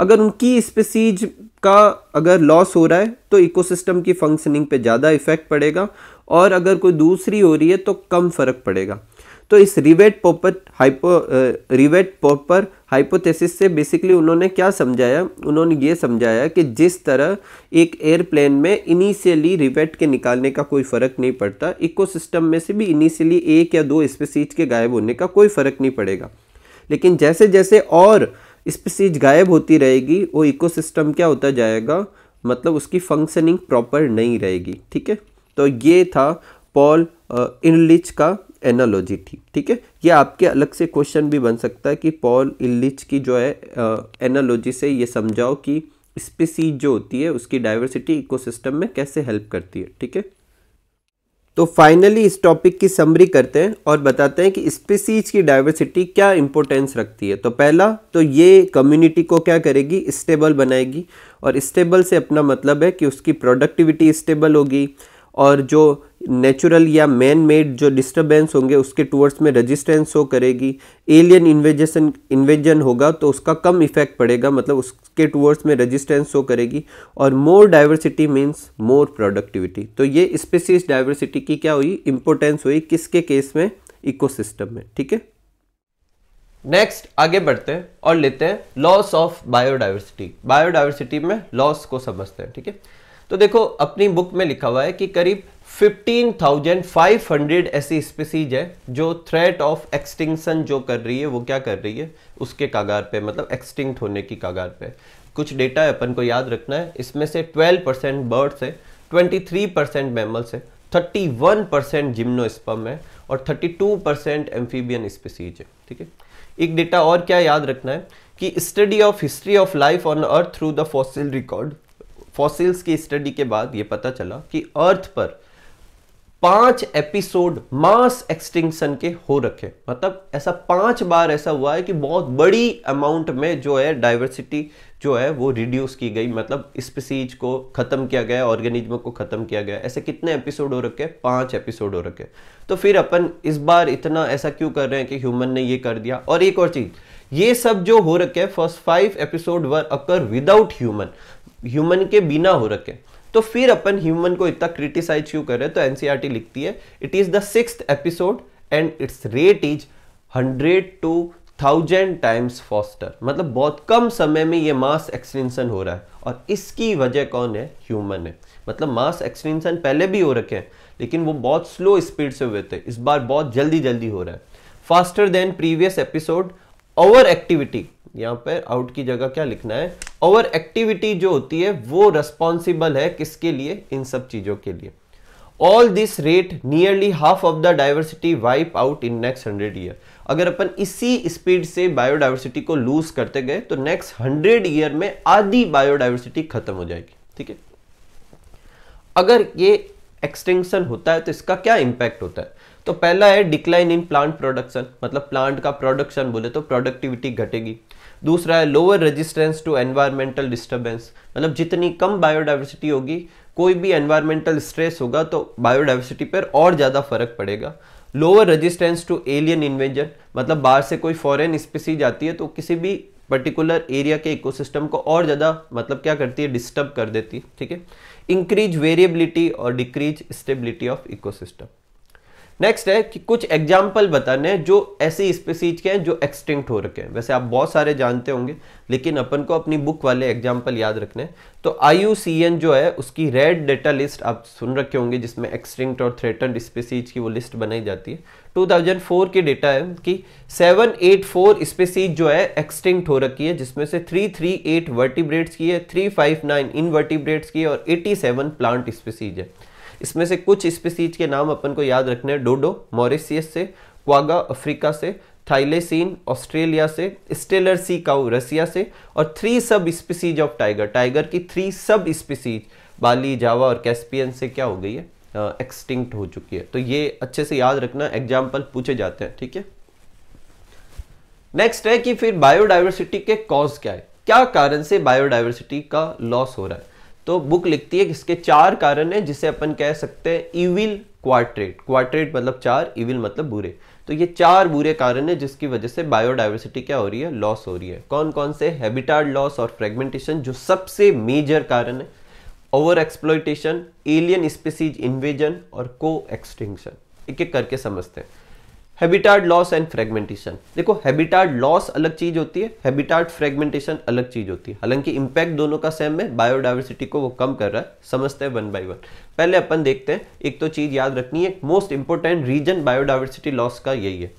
अगर उनकी स्पेसीज का अगर लॉस हो रहा है तो इकोसिस्टम की फंक्शनिंग पे ज़्यादा इफेक्ट पड़ेगा और अगर कोई दूसरी हो रही है तो कम फर्क पड़ेगा तो इस rivet popper hypo rivet popper hypothesis से बेसिकली उन्होंने क्या समझाया उन्होंने ये समझाया कि जिस तरह एक एयरप्लेन में इनिशियली रिवेट के निकालने का कोई फ़र्क नहीं पड़ता इकोसिस्टम में से भी इनिशियली एक या दो स्पेसीज के गायब होने का कोई फ़र्क नहीं पड़ेगा लेकिन जैसे जैसे और स्पीसीज गायब होती रहेगी वो इकोसिस्टम क्या होता जाएगा मतलब उसकी फंक्शनिंग प्रॉपर नहीं रहेगी ठीक है तो ये था पॉल इनलिच का एनालॉजी थी ठीक है ये आपके अलग से क्वेश्चन भी बन सकता है कि पॉल इनलिच की जो है एनालॉजी से ये समझाओ कि स्पीसीज जो होती है उसकी डाइवर्सिटी इकोसिस्टम में कैसे हेल्प करती है ठीक है तो फाइनली इस टॉपिक की समरी करते हैं और बताते हैं कि स्पीसीज की डाइवर्सिटी क्या इंपॉर्टेंस रखती है तो पहला तो ये कम्युनिटी को क्या करेगी स्टेबल बनाएगी और स्टेबल से अपना मतलब है कि उसकी प्रोडक्टिविटी स्टेबल होगी और जो नेचुरल या मैन मेड जो डिस्टरबेंस होंगे उसके टूवर्ड्स में रेजिस्टेंस हो करेगी एलियन इन्वेजेशन इन्वेजन होगा तो उसका कम इफेक्ट पड़ेगा मतलब उसके टूवर्ड्स में रेजिस्टेंस हो करेगी और more diversity means more productivity तो ये स्पेसीज डाइवर्सिटी की क्या हुई इंपोर्टेंस हुई किसके केस में इकोसिस्टम में ठीक है नेक्स्ट आगे बढ़ते हैं और लेते हैं लॉस ऑफ बायोडाइवर्सिटी बायोडाइवर्सिटी में लॉस को समझते हैं ठीक है तो देखो अपनी बुक में लिखा हुआ है कि करीब 15,500 ऐसी स्पीसीज है जो थ्रेट ऑफ एक्सटिंक्शन जो कर रही है वो क्या कर रही है उसके कागार पे मतलब एक्सटिंक्ट होने की कागार पे कुछ डेटा अपन को याद रखना है इसमें से 12 परसेंट बर्ड्स है 23 परसेंट मैमल्स है 31 परसेंट जिम्नोस्पम है और 32 परसेंट एम्फीबियन स्पीसीज है ठीक है एक डेटा और क्या याद रखना है कि study of history of life on earth through the fossil record fossils की स्टडी के बाद ये पता चला कि अर्थ पर पांच एपिसोड मास एक्सटिंक्शन के हो रखे मतलब ऐसा पांच बार ऐसा हुआ है कि बहुत बड़ी अमाउंट में जो है डाइवर्सिटी जो है वो रिड्यूस की गई मतलब स्पीसीज को खत्म किया गया ऑर्गेनिज्म को खत्म किया गया ऐसे कितने एपिसोड हो रखे पांच एपिसोड हो रखे तो फिर अपन इस बार इतना ऐसा क्यों कर रहे हैं कि ह्यूमन ने ये कर दिया और एक और चीज ये सब जो हो रखे first five episode were occur without human human के बिना हो रखे तो फिर अपन ह्यूमन को इतना क्रिटिसाइज क्यों कर रहे हैं तो एनसीआर e लिखती है it is the six episode and its rate is hundred to thousand times faster मतलब बहुत कम समय में ये मास एक्सटेंशन हो रहा है और इसकी वजह कौन है ह्यूमन है मतलब मास एक्सटेंशन पहले भी हो रखे हैं लेकिन वो बहुत स्लो स्पीड से हुए थे इस बार बहुत जल्दी जल्दी हो रहा है faster than previous episode over activity यहाँ पर आउट की जगह क्या लिखना है ओवर एक्टिविटी जो होती है वो रेस्पॉन्सिबल है किसके लिए इन सब चीजों के लिए all this rate nearly half of the diversity wipe out in next hundred year अगर अपन इसी स्पीड से बायोडाइवर्सिटी को लूज करते गए तो नेक्स्ट हंड्रेड ईयर में आधी बायोडाइवर्सिटी खत्म हो जाएगी ठीक है अगर ये एक्सटेंशन होता है तो इसका क्या इंपैक्ट होता है तो पहला है डिक्लाइन इन प्लांट प्रोडक्शन मतलब प्लांट का प्रोडक्शन बोले तो प्रोडक्टिविटी घटेगी दूसरा है lower resistance to environmental disturbance मतलब जितनी कम बायोडाइवर्सिटी होगी कोई भी एनवायरमेंटल स्ट्रेस होगा तो बायोडाइवर्सिटी पर और ज़्यादा फर्क पड़ेगा lower resistance to alien invasion मतलब बाहर से कोई फॉरेन स्पीसीज आती है तो किसी भी पर्टिकुलर एरिया के इकोसिस्टम को और ज़्यादा मतलब क्या करती है डिस्टर्ब कर देती है ठीक है इंक्रीज वेरिएबिलिटी और decrease stability of ecosystem next है कि कुछ एग्जाम्पल बताने हैं जो ऐसी स्पीसीज के हैं जो एक्सटिंक्ट हो रखे हैं वैसे आप बहुत सारे जानते होंगे लेकिन अपन को अपनी बुक वाले एग्जाम्पल याद रखने हैं तो आई जो है उसकी रेड डेटा लिस्ट आप सुन रखे होंगे जिसमें एक्सटिंक्ट और थ्रेटन स्पीसीज की वो लिस्ट बनाई जाती है 2004 की डेटा है कि 784 स्पीसीज जो है एक्सटिंक्ट हो रखी है जिसमें से 338 वर्टिब्रेट्स की है 359 इनवर्टिब्रेट्स की है और 87 प्लांट स्पीसीज है इसमें से कुछ स्पीसीज के नाम अपन को याद रखने हैं डोडो मॉरिसियस से क्वागा अफ्रीका से थाइलेसिन ऑस्ट्रेलिया से स्टेलर सी काउ रसिया से और three sub species of tiger tiger की three sub species Bali Java और कैस्पियन से क्या हो गई है एक्सटिंक्ट uh, हो चुकी है तो ये अच्छे से याद रखना एग्जाम्पल पूछे जाते हैं ठीक है नेक्स्ट है कि फिर बायोडाइवर्सिटी के कॉज क्या है क्या कारण से बायोडाइवर्सिटी का लॉस हो रहा है तो बुक लिखती है इसके चार कारण है जिसे अपन कह सकते हैं इविल क्वाट्रेट क्वाट्रेट मतलब चार इविल मतलब बुरे तो ये चार बुरे कारण है जिसकी वजह से बायोडाइवर्सिटी क्या हो रही है लॉस हो रही है कौन कौन से हैबिटाट लॉस और फ्रेगमेंटेशन जो सबसे मेजर कारण है over exploitation alien species invasion और को एक्सटिंक्शन एक एक करके समझते हैं हैबिटाट लॉस एंड फ्रेगमेंटेशन देखो हैबिटाट लॉस अलग चीज होती है हैबिटाट फ्रेगमेंटेशन अलग चीज होती है हालांकि इंपैक्ट दोनों का सेम है बायोडाइवर्सिटी को वो कम कर रहा है समझते हैं वन बाय वन पहले अपन देखते हैं एक तो चीज याद रखनी है most important reason biodiversity loss का यही है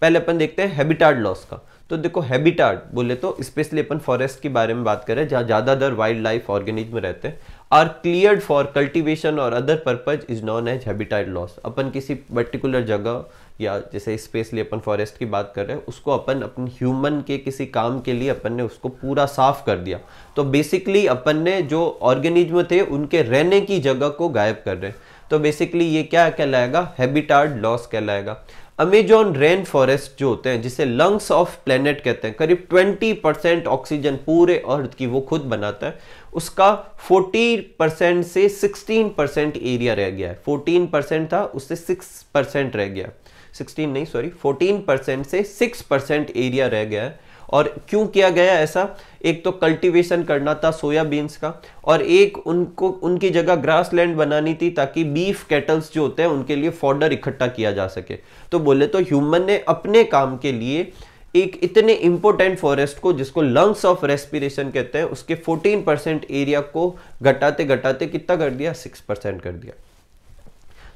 पहले अपन देखते हैं हैबिटाट लॉस का तो देखो हैबिटाट बोले तो स्पेशली अपन फॉरेस्ट के बारे में बात करें जहाँ ज़्यादातर वाइल्ड लाइफ ऑर्गेनिज्म रहते हैं आर क्लियर फॉर कल्टिवेशन और other purpose is known as habitat loss अपन किसी पर्टिकुलर जगह या जैसे स्पेसली अपन फॉरेस्ट की बात कर रहे हैं उसको अपन अपन ह्यूमन के किसी काम के लिए अपन ने उसको पूरा साफ कर दिया तो बेसिकली अपन ने जो ऑर्गेनिज्म थे उनके रहने की जगह को गायब कर रहे हैं तो बेसिकली ये क्या कहलाएगा हैबिटार्ड लॉस कहलाएगा अमेजॉन रेन फॉरेस्ट जो होते हैं जिसे लंग्स ऑफ प्लेनेट कहते हैं करीब 20 परसेंट ऑक्सीजन पूरे अर्थ की वो खुद बनाता है उसका 40 परसेंट से 16 परसेंट एरिया रह गया है 14 परसेंट था उससे 6 परसेंट रह गया है सिक्सटीन नहीं सॉरी फोर्टीन परसेंट से सिक्स परसेंट एरिया रह गया है और क्यों किया गया ऐसा एक तो कल्टीवेशन करना था सोयाबीन्स का और एक उनको उनकी जगह ग्रासलैंड बनानी थी ताकि बीफ कैटल्स जो होते हैं उनके लिए फॉर्डर इकट्ठा किया जा सके तो बोले तो ह्यूमन ने अपने काम के लिए एक इतने इंपॉर्टेंट फॉरेस्ट को जिसको लंग्स ऑफ रेस्पिरेशन कहते हैं उसके 14 परसेंट एरिया को घटाते घटाते कितना कर दिया 6 परसेंट कर दिया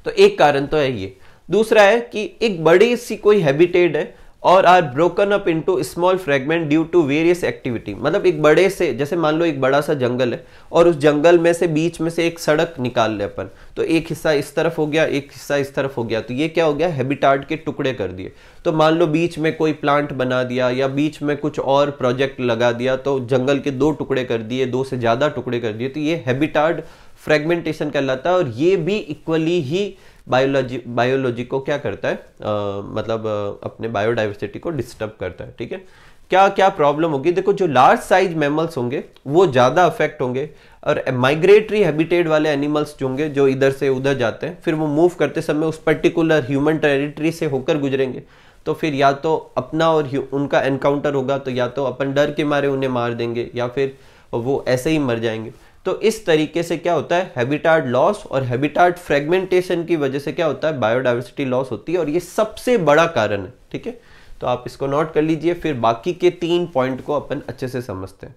तो एक कारण तो है ये दूसरा है कि एक बड़ी सी कोई हैबिटेड है और are broken up into small fragment due to various activity मतलब एक बड़े से जैसे मान लो एक बड़ा सा जंगल है और उस जंगल में से बीच में से एक सड़क निकाल ले अपन तो एक हिस्सा इस तरफ हो गया एक हिस्सा इस तरफ हो गया तो ये क्या हो गया हैबिटाट के टुकड़े कर दिए तो मान लो बीच में कोई प्लांट बना दिया या बीच में कुछ और प्रोजेक्ट लगा दिया तो जंगल के दो टुकड़े कर दिए दो से ज़्यादा टुकड़े कर दिए तो ये हैबिटाट फ्रेगमेंटेशन कहलाता है और ये भी इक्वली ही बायोलॉजी बायोलॉजी को क्या करता है आ, मतलब अपने बायोडाइवर्सिटी को डिस्टर्ब करता है ठीक है क्या क्या प्रॉब्लम होगी देखो जो लार्ज साइज मैमल्स होंगे वो ज़्यादा अफेक्ट होंगे और माइग्रेटरी हैबिटेट वाले एनिमल्स जो होंगे जो इधर से उधर जाते हैं फिर वो मूव करते समय उस पर्टिकुलर ह्यूमन टेरिटरी से होकर गुजरेंगे तो फिर या तो अपना और उनका एनकाउंटर होगा तो या तो अपन डर के मारे उन्हें मार देंगे या फिर वो ऐसे ही मर जाएंगे तो इस तरीके से क्या होता है हैबिटाट लॉस और हैबिटाट फ्रेगमेंटेशन की वजह से क्या होता है बायोडाइवर्सिटी लॉस होती है और ये सबसे बड़ा कारण है ठीक है तो आप इसको नोट कर लीजिए फिर बाकी के तीन पॉइंट को अपन अच्छे से समझते हैं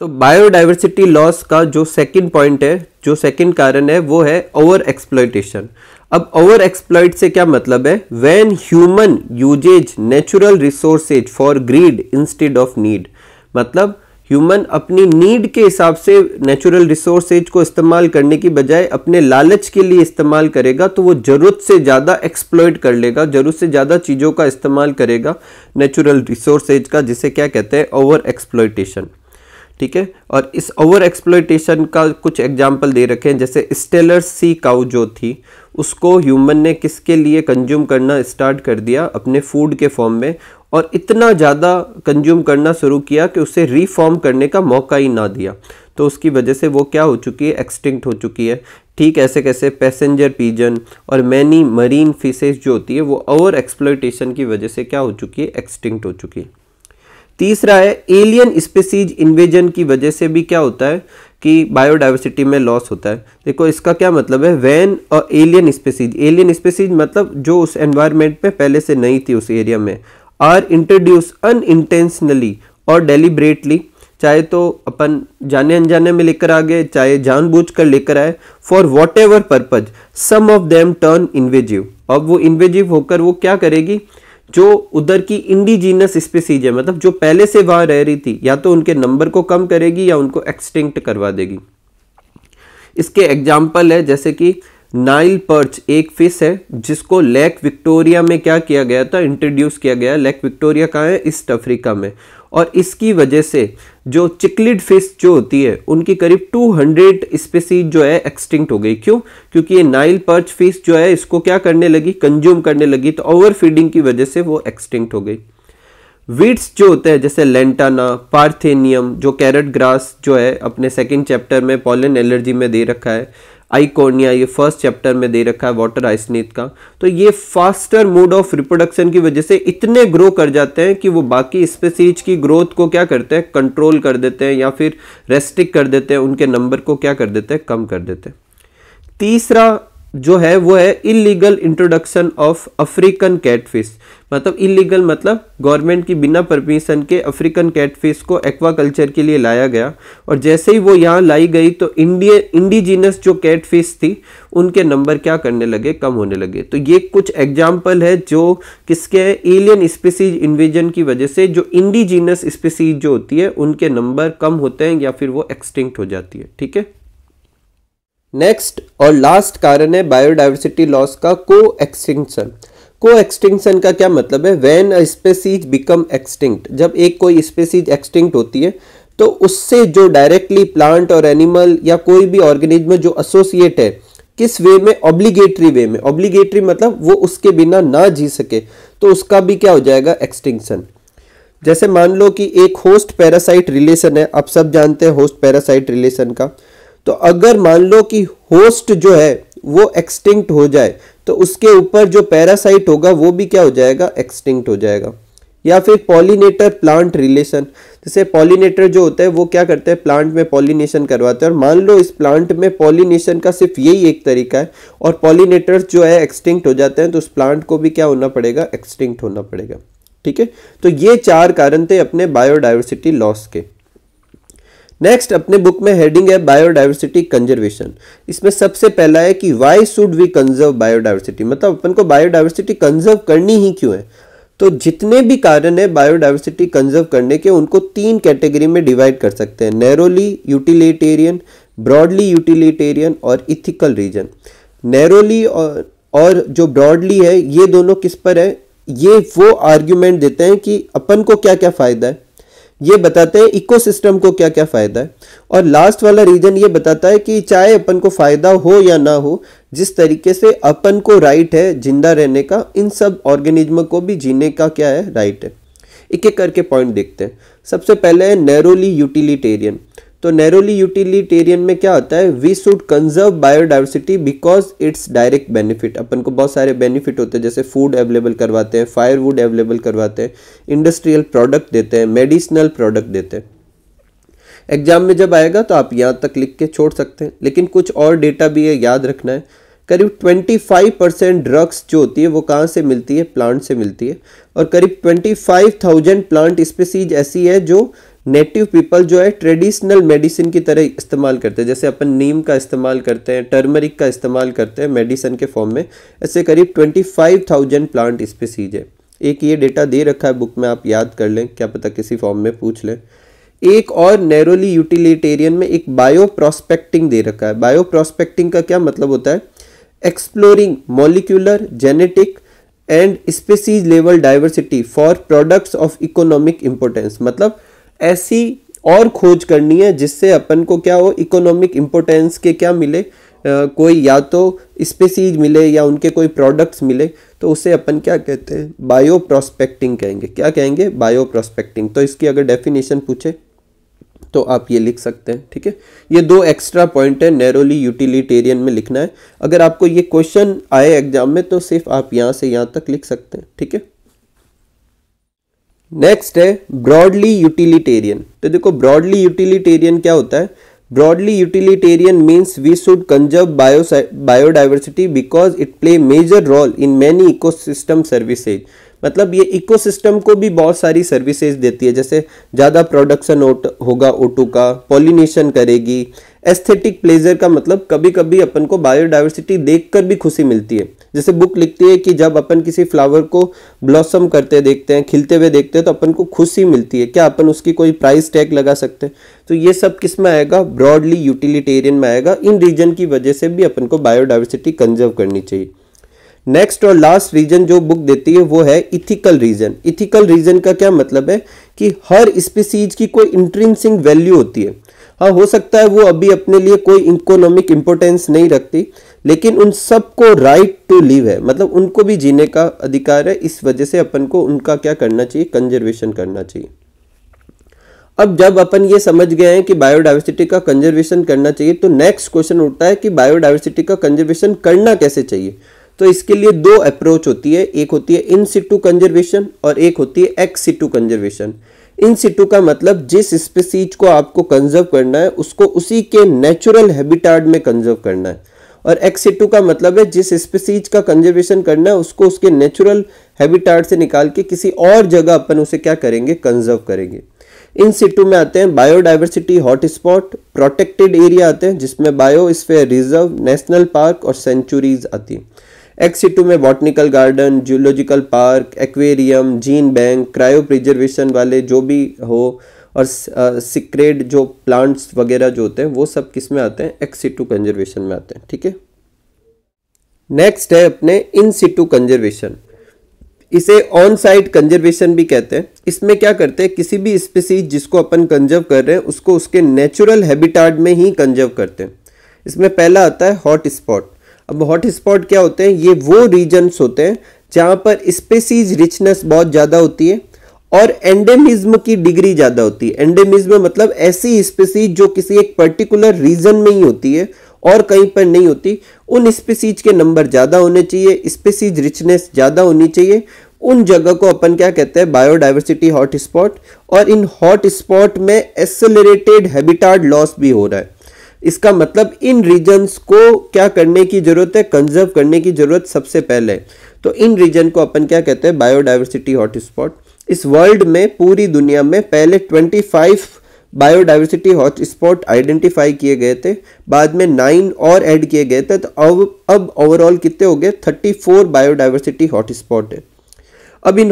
तो बायोडाइवर्सिटी लॉस का जो सेकंड पॉइंट है जो सेकंड कारण है वो है ओवर एक्सप्लॉयटेशन अब ओवर एक्सप्लॉयट से क्या मतलब है when human uses natural resources for greed instead of need मतलब ह्यूमन अपनी नीड के हिसाब से नेचुरल रिसोर्सेज को इस्तेमाल करने की बजाय अपने लालच के लिए इस्तेमाल करेगा तो वो ज़रूरत से ज़्यादा एक्सप्लोइट कर लेगा ज़रूरत से ज़्यादा चीज़ों का इस्तेमाल करेगा नेचुरल रिसोर्सेज का जिसे क्या कहते हैं ओवर एक्सप्लोइटेशन ठीक है और इस ओवर एक्सप्लोइटेशन का कुछ एग्जाम्पल दे रखे हैं जैसे स्टेलर सी काउ जो थी उसको ह्यूमन ने किसके लिए कंज्यूम करना स्टार्ट कर दिया अपने फूड के फॉर्म में और इतना ज़्यादा कंज्यूम करना शुरू किया कि उसे रीफॉर्म करने का मौका ही ना दिया तो उसकी वजह से वो क्या हो चुकी है एक्सटिंक्ट हो चुकी है ठीक ऐसे कैसे पैसेंजर पीजन और मैनी मरीन फिशेज जो होती है वो ओवर एक्सप्लोइटेशन की वजह से क्या हो चुकी है एक्सटिंक्ट हो चुकी है तीसरा है एलियन स्पेसीज इन्वेजन की वजह से भी क्या होता है कि बायोडाइवर्सिटी में लॉस होता है देखो इसका क्या मतलब है वैन और एलियन स्पेसीज एलियन स्पेसीज मतलब जो उस एनवायरनमेंट में पहले से नहीं थी उस एरिया में आर इंट्रोड्यूस अनइंटेंशनली और डेलीबरेटली चाहे तो अपन जाने अनजाने में लेकर आ गए चाहे जानबूझकर कर लेकर आए for whatever purpose some of them turn invasive अब वो इन्वेजिव होकर वो क्या करेगी जो उधर की इंडिजीनस स्पीसीज है मतलब जो पहले से वहां रह रही थी या तो उनके नंबर को कम करेगी या उनको एक्सटिंक्ट करवा देगी इसके एग्जाम्पल है जैसे कि नाइल पर्च एक फिश है जिसको लेक विक्टोरिया में क्या किया गया था इंट्रोड्यूस किया गया लेक विक्टोरिया कहाँ है ईस्ट अफ्रीका में और इसकी वजह से जो चिकलिड फिश जो होती है उनकी करीब 200 स्पेसीज जो है एक्सटिंक्ट हो गई क्यों क्योंकि ये नाइल पर्च फिश जो है इसको क्या करने लगी कंज्यूम करने लगी तो ओवर फीडिंग की वजह से वो एक्सटिंक्ट हो गई वीड्स जो होते हैं जैसे लेंटाना पार्थेनियम जो कैरेट ग्रास जो है अपने सेकेंड चैप्टर में पॉलन एलर्जी में दे रखा है आइकोनिया ये फर्स्ट चैप्टर में दे रखा है वाटर आइसनीत का तो ये फास्टर मोड ऑफ रिप्रोडक्शन की वजह से इतने ग्रो कर जाते हैं कि वो बाकी स्पेसीज की ग्रोथ को क्या करते हैं कंट्रोल कर देते हैं या फिर रेस्ट्रिक कर देते हैं उनके नंबर को क्या कर देते हैं कम कर देते हैं तीसरा जो है वो है illegal introduction of African catfish मतलब इलीगल मतलब गवर्नमेंट की बिना परमिशन के अफ्रीकन कैटफिश को एक्वा कल्चर के लिए लाया गया और जैसे ही वो यहाँ लाई गई तो इंडियन इंडिजिनस जो कैटफिश थी उनके नंबर क्या करने लगे कम होने लगे तो ये कुछ एग्जाम्पल है जो किसके एलियन स्पीसीज इन्वेजन की वजह से जो इंडिजीनस स्पीसीज जो होती है उनके नंबर कम होते हैं या फिर वो एक्सटिंक्ट हो जाती है ठीक है नेक्स्ट और लास्ट कारण है बायोडाइवर्सिटी लॉस का को एक्सटिंक्शन को एक्सटिंक्शन का क्या मतलब है when a species become extinct जब एक कोई स्पेसीज एक्सटिंक्ट होती है तो उससे जो डायरेक्टली प्लांट और एनिमल या कोई भी ऑर्गेनिज्म जो एसोसिएट है किस वे में ऑब्लिगेटरी वे में ऑब्लिगेटरी मतलब वो उसके बिना ना जी सके तो उसका भी क्या हो जाएगा एक्सटिंक्शन जैसे मान लो कि एक होस्ट पैरासाइट रिलेशन है आप सब जानते हैं होस्ट पैरासाइट रिलेशन का तो अगर मान लो कि होस्ट जो है वो एक्सटिंक्ट हो जाए तो उसके ऊपर जो पैरासाइट होगा वो भी क्या हो जाएगा एक्सटिंक्ट हो जाएगा या फिर पॉलिनेटर प्लांट रिलेशन जैसे पॉलिनेटर जो होता है वो क्या करते हैं प्लांट में पॉलिनेशन करवाते हैं और मान लो इस प्लांट में पॉलिनेशन का सिर्फ यही एक तरीका है और पॉलिनेटर जो है एक्सटिंक्ट हो जाते हैं तो उस प्लांट को भी क्या होना पड़ेगा एक्सटिंक्ट होना पड़ेगा ठीक है तो ये चार कारण थे अपने बायोडाइवर्सिटी लॉस के नेक्स्ट अपने बुक में हेडिंग है बायोडाइवर्सिटी कंजर्वेशन इसमें सबसे पहला है कि why should we conserve biodiversity मतलब अपन को बायोडाइवर्सिटी कंजर्व करनी ही क्यों है तो जितने भी कारण है बायोडाइवर्सिटी कंजर्व करने के उनको तीन कैटेगरी में डिवाइड कर सकते हैं नैरोली यूटिलिटेरियन ब्रॉडली यूटिलिटेरियन और इथिकल रीजन नैरोली और, और जो ब्रॉडली है ये दोनों किस पर है ये वो आर्ग्यूमेंट देते हैं कि अपन को क्या क्या फ़ायदा है ये बताते हैं इकोसिस्टम को क्या क्या फ़ायदा है और लास्ट वाला रीजन ये बताता है कि चाहे अपन को फ़ायदा हो या ना हो जिस तरीके से अपन को राइट है जिंदा रहने का इन सब ऑर्गेनिज्म को भी जीने का क्या है राइट है एक एक करके पॉइंट देखते हैं सबसे पहले है नेरोली यूटिलिटेरियन तो नैरोली यूटिलिटेरियन में क्या होता है we should conserve biodiversity because it's direct benefit अपन को बहुत सारे बेनिफिट होते हैं जैसे फूड अवेलेबल करवाते हैं फायरवुड अवेलेबल करवाते हैं इंडस्ट्रियल प्रोडक्ट देते हैं मेडिसिनल प्रोडक्ट देते हैं एग्जाम में जब आएगा तो आप यहाँ तक लिख के छोड़ सकते हैं लेकिन कुछ और डेटा भी है याद रखना है करीब 25 परसेंट ड्रग्स जो होती है वो कहाँ से मिलती है प्लांट से मिलती है और करीब 25,000 प्लांट स्पीसीज ऐसी है जो नेटिव पीपल जो है ट्रेडिशनल मेडिसिन की तरह इस्तेमाल करते हैं जैसे अपन नीम का इस्तेमाल करते हैं टर्मरिक का इस्तेमाल करते हैं मेडिसिन के फॉर्म में ऐसे करीब twenty five thousand plant species है एक ये डेटा दे रखा है बुक में आप याद कर लें क्या पता किसी फॉर्म में पूछ लें एक और नैरोली यूटिलिटेरियन में एक बायो प्रोस्पेक्टिंग दे रखा है बायो प्रोस्पेक्टिंग का क्या मतलब होता है exploring molecular genetic and species level diversity for products of economic importance मतलब ऐसी और खोज करनी है जिससे अपन को क्या हो इकोनॉमिक इम्पोर्टेंस के क्या मिले आ, कोई या तो स्पेसीज मिले या उनके कोई प्रोडक्ट्स मिले तो उसे अपन क्या कहते हैं बायो प्रोस्पेक्टिंग कहेंगे क्या कहेंगे बायो प्रोस्पेक्टिंग तो इसकी अगर डेफिनेशन पूछे तो आप ये लिख सकते हैं ठीक है ये दो एक्स्ट्रा पॉइंट है नैरोली यूटिलिटेरियन में लिखना है अगर आपको ये क्वेश्चन आए एग्जाम में तो सिर्फ आप यहाँ से यहाँ तक लिख सकते हैं ठीक है नेक्स्ट है ब्रॉडली यूटिलिटेरियन तो देखो ब्रॉडली यूटिलिटेरियन क्या होता है broadly utilitarian means we should conserve bio biodiversity because it play major role in many ecosystem services मतलब ये इकोसिस्टम को भी बहुत सारी सर्विसेज देती है जैसे ज़्यादा प्रोडक्शन होगा ओटू का पॉलिनेशन करेगी एस्थेटिक प्लेजर का मतलब कभी कभी अपन को बायोडाइवर्सिटी देखकर भी खुशी मिलती है जैसे बुक लिखती है कि जब अपन किसी फ्लावर को ब्लॉसम करते देखते हैं खिलते हुए देखते हैं तो अपन को खुशी मिलती है क्या अपन उसकी कोई प्राइस टैग लगा सकते हैं तो ये सब किस में आएगा ब्रॉडली यूटिलिटेरियन में आएगा इन रीजन की वजह से भी अपन को बायोडाइवर्सिटी कंजर्व करनी चाहिए नेक्स्ट और लास्ट रीजन जो बुक देती है वो है इथिकल रीजन इथिकल रीजन का क्या मतलब है कि हर स्पीसीज की कोई इंट्रिंसिंग वैल्यू होती है हाँ हो सकता है वो अभी अपने लिए कोई इकोनॉमिक इंपोर्टेंस नहीं रखती लेकिन उन सबको राइट टू लिव है मतलब उनको भी जीने का अधिकार है इस वजह से अपन को उनका क्या करना चाहिए कंजर्वेशन करना चाहिए अब जब अपन ये समझ गए हैं कि बायोडाइवर्सिटी का कंजर्वेशन करना चाहिए तो नेक्स्ट क्वेश्चन उठता है कि बायोडाइवर्सिटी का कंजर्वेशन करना कैसे चाहिए तो इसके लिए दो अप्रोच होती है एक होती है इन सिटू कंजर्वेशन और एक होती है एक्स सिटू कंजर्वेशन इन सिटू का मतलब जिस स्पीसीज को आपको कंजर्व करना है उसको उसी के नेचुरल हैबिटाट में कंजर्व करना है और एक्सिटू का मतलब है जिस स्पीसीज का कंजर्वेशन करना है उसको उसके नेचुरल हैबिटाट से निकाल के किसी और जगह अपन उसे क्या करेंगे कंजर्व करेंगे इन सिटू में आते हैं बायोडाइवर्सिटी हॉटस्पॉट प्रोटेक्टेड एरिया आते हैं जिसमें बायोस्फेयर रिजर्व नेशनल पार्क और सेंचुरीज आती हैं एक्स सिटू में botanical garden zoological park aquarium gene bank cryopreservation वाले जो भी हो और सिक्रेड जो प्लांट्स वगैरह जो होते हैं वो सब किस में आते हैं एक्सीटू कंजर्वेशन में आते हैं ठीक है नेक्स्ट है अपने इन सीटू कंजर्वेशन इसे ऑन साइट कंजर्वेशन भी कहते हैं इसमें क्या करते हैं किसी भी स्पीसीज जिसको अपन कंजर्व कर रहे हैं उसको उसके नेचुरल हैबिटाट में ही कंजर्व करते हैं इसमें पहला आता है हॉट स्पॉट अब हॉट स्पॉट क्या होते हैं ये वो रीजन्स होते हैं जहाँ पर स्पेसीज रिचनेस बहुत ज़्यादा होती है और एंडेमिज्म की डिग्री ज़्यादा होती है एंडेमिज्म मतलब ऐसी स्पीसीज जो किसी एक पर्टिकुलर रीजन में ही होती है और कहीं पर नहीं होती उन स्पीसीज के नंबर ज़्यादा होने चाहिए स्पीसीज रिचनेस ज़्यादा होनी चाहिए उन जगह को अपन क्या कहते हैं बायोडाइवर्सिटी हॉट स्पॉट और इन हॉट स्पॉट में एक्सेलरेटेड हैबिटाट लॉस भी हो रहा है इसका मतलब इन रीजन्स को क्या करने की ज़रूरत है कंजर्व करने की ज़रूरत सबसे पहले तो इन रीजन को अपन क्या कहते हैं बायोडाइवर्सिटी हॉट स्पॉट इस वर्ल्ड में पूरी दुनिया में पहले 25 बायोडाइवर्सिटी हॉटस्पॉट आइडेंटिफाई किए गए थे बाद में नाइन और ऐड किए गए थे तो अब अब ओवरऑल कितने हो गए 34 बायोडाइवर्सिटी हॉटस्पॉट है अब इन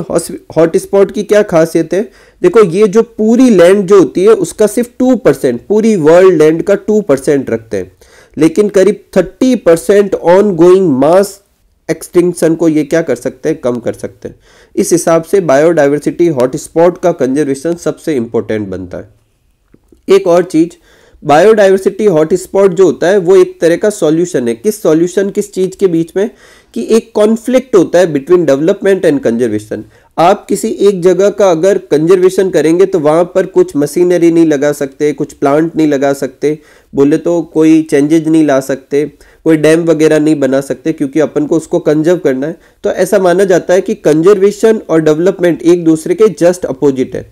हॉटस्पॉट की क्या खासियत है देखो ये जो पूरी लैंड जो होती है उसका सिर्फ टू परसेंट पूरी वर्ल्ड लैंड का टू परसेंट रखते हैं लेकिन करीब thirty percent ongoing mass extinction को ये क्या कर सकते हैं कम कर सकते हैं इस हिसाब से बायोडाइवर्सिटी हॉटस्पॉट का कंजर्वेशन सबसे इम्पोर्टेंट बनता है एक और चीज़ बायोडाइवर्सिटी हॉटस्पॉट जो होता है वो एक तरह का सॉल्यूशन है किस सॉल्यूशन किस चीज़ के बीच में कि एक कॉन्फ्लिक्ट होता है बिटवीन डेवलपमेंट एंड कंजर्वेशन आप किसी एक जगह का अगर कंजर्वेशन करेंगे तो वहां पर कुछ मशीनरी नहीं लगा सकते कुछ प्लांट नहीं लगा सकते बोले तो कोई चेंजेज नहीं ला सकते कोई डैम वगैरह नहीं बना सकते क्योंकि अपन को उसको कंजर्व करना है तो ऐसा माना जाता है कि कंजर्वेशन और डेवलपमेंट एक दूसरे के जस्ट अपोजिट है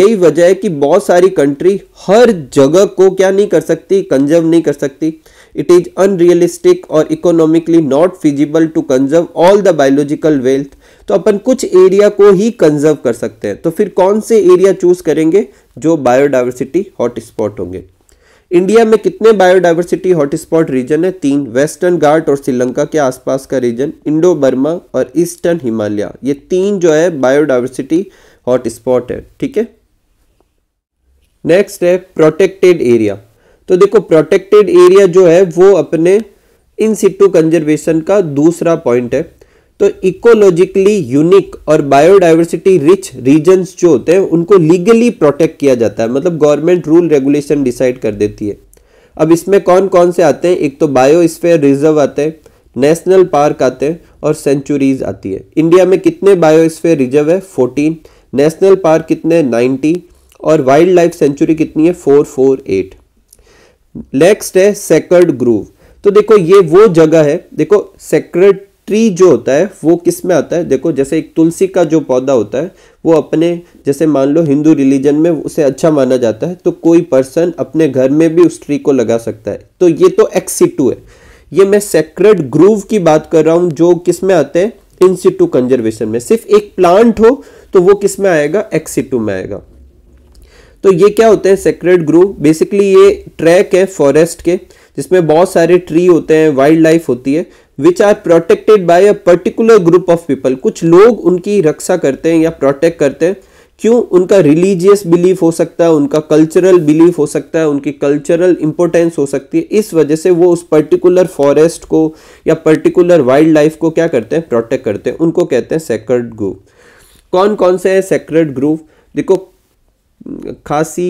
यही वजह है कि बहुत सारी कंट्री हर जगह को क्या नहीं कर सकती कंजर्व नहीं कर सकती इट इज अनरियलिस्टिक और economically not feasible to conserve all the biological wealth तो अपन कुछ एरिया को ही कंजर्व कर सकते हैं तो फिर कौन से एरिया चूज करेंगे जो बायोडाइवर्सिटी हॉटस्पॉट होंगे इंडिया में कितने बायोडाइवर्सिटी हॉटस्पॉट रीजन है तीन वेस्टर्न घाट और श्रीलंका के आसपास का रीजन इंडो बर्मा और ईस्टर्न हिमालय ये तीन जो है बायोडाइवर्सिटी हॉटस्पॉट है ठीक है नेक्स्ट है प्रोटेक्टेड एरिया तो देखो प्रोटेक्टेड एरिया जो है वो अपने इन सिटू कंजर्वेशन का दूसरा पॉइंट है तो इकोलॉजिकली यूनिक और बायोडाइवर्सिटी रिच रीजन्स जो होते हैं उनको लीगली प्रोटेक्ट किया जाता है मतलब गवर्नमेंट रूल रेगुलेशन डिसाइड कर देती है अब इसमें कौन कौन से आते हैं एक तो बायोस्फेयर रिजर्व आते हैं नेशनल पार्क आते हैं और सेंचुरीज आती है इंडिया में कितने बायोस्फेयर रिजर्व है फोर्टीन नेशनल पार्क कितने नाइन्टी और वाइल्ड लाइफ सेंचुरी कितनी है फोर फोर एट नेक्स्ट है सेकर्ड ग्रूव तो देखो ये वो जगह है देखो सेक्रेट ट्री जो होता है वो किस में आता है देखो जैसे एक तुलसी का जो पौधा होता है वो अपने जैसे मान लो हिंदू रिलीजन में उसे अच्छा माना जाता है तो कोई पर्सन अपने घर में भी उस ट्री को लगा सकता है तो ये तो एक्सीटू है ये मैं सेक्रेड ग्रूव की बात कर रहा हूँ जो किस में आते हैं इंसिटू कंजर्वेशन में सिर्फ एक प्लांट हो तो वो किस में आएगा एक्सीटू में आएगा तो ये क्या होते हैं सेक्रेड ग्रूव बेसिकली ये ट्रैक है फॉरेस्ट के जिसमें बहुत सारे ट्री होते हैं वाइल्ड लाइफ होती है which are protected by a particular group of people कुछ लोग उनकी रक्षा करते हैं या प्रोटेक्ट करते हैं क्यों उनका रिलीजियस बिलीफ हो सकता है उनका कल्चरल बिलीफ हो सकता है उनकी कल्चरल इंपॉर्टेंस हो सकती है इस वजह से वो उस पर्टिकुलर फॉरेस्ट को या पर्टिकुलर वाइल्ड लाइफ को क्या करते हैं प्रोटेक्ट करते हैं उनको कहते हैं सेक्रड ग्रुप कौन कौन से हैं सेक्रड ग्रुप देखो खासी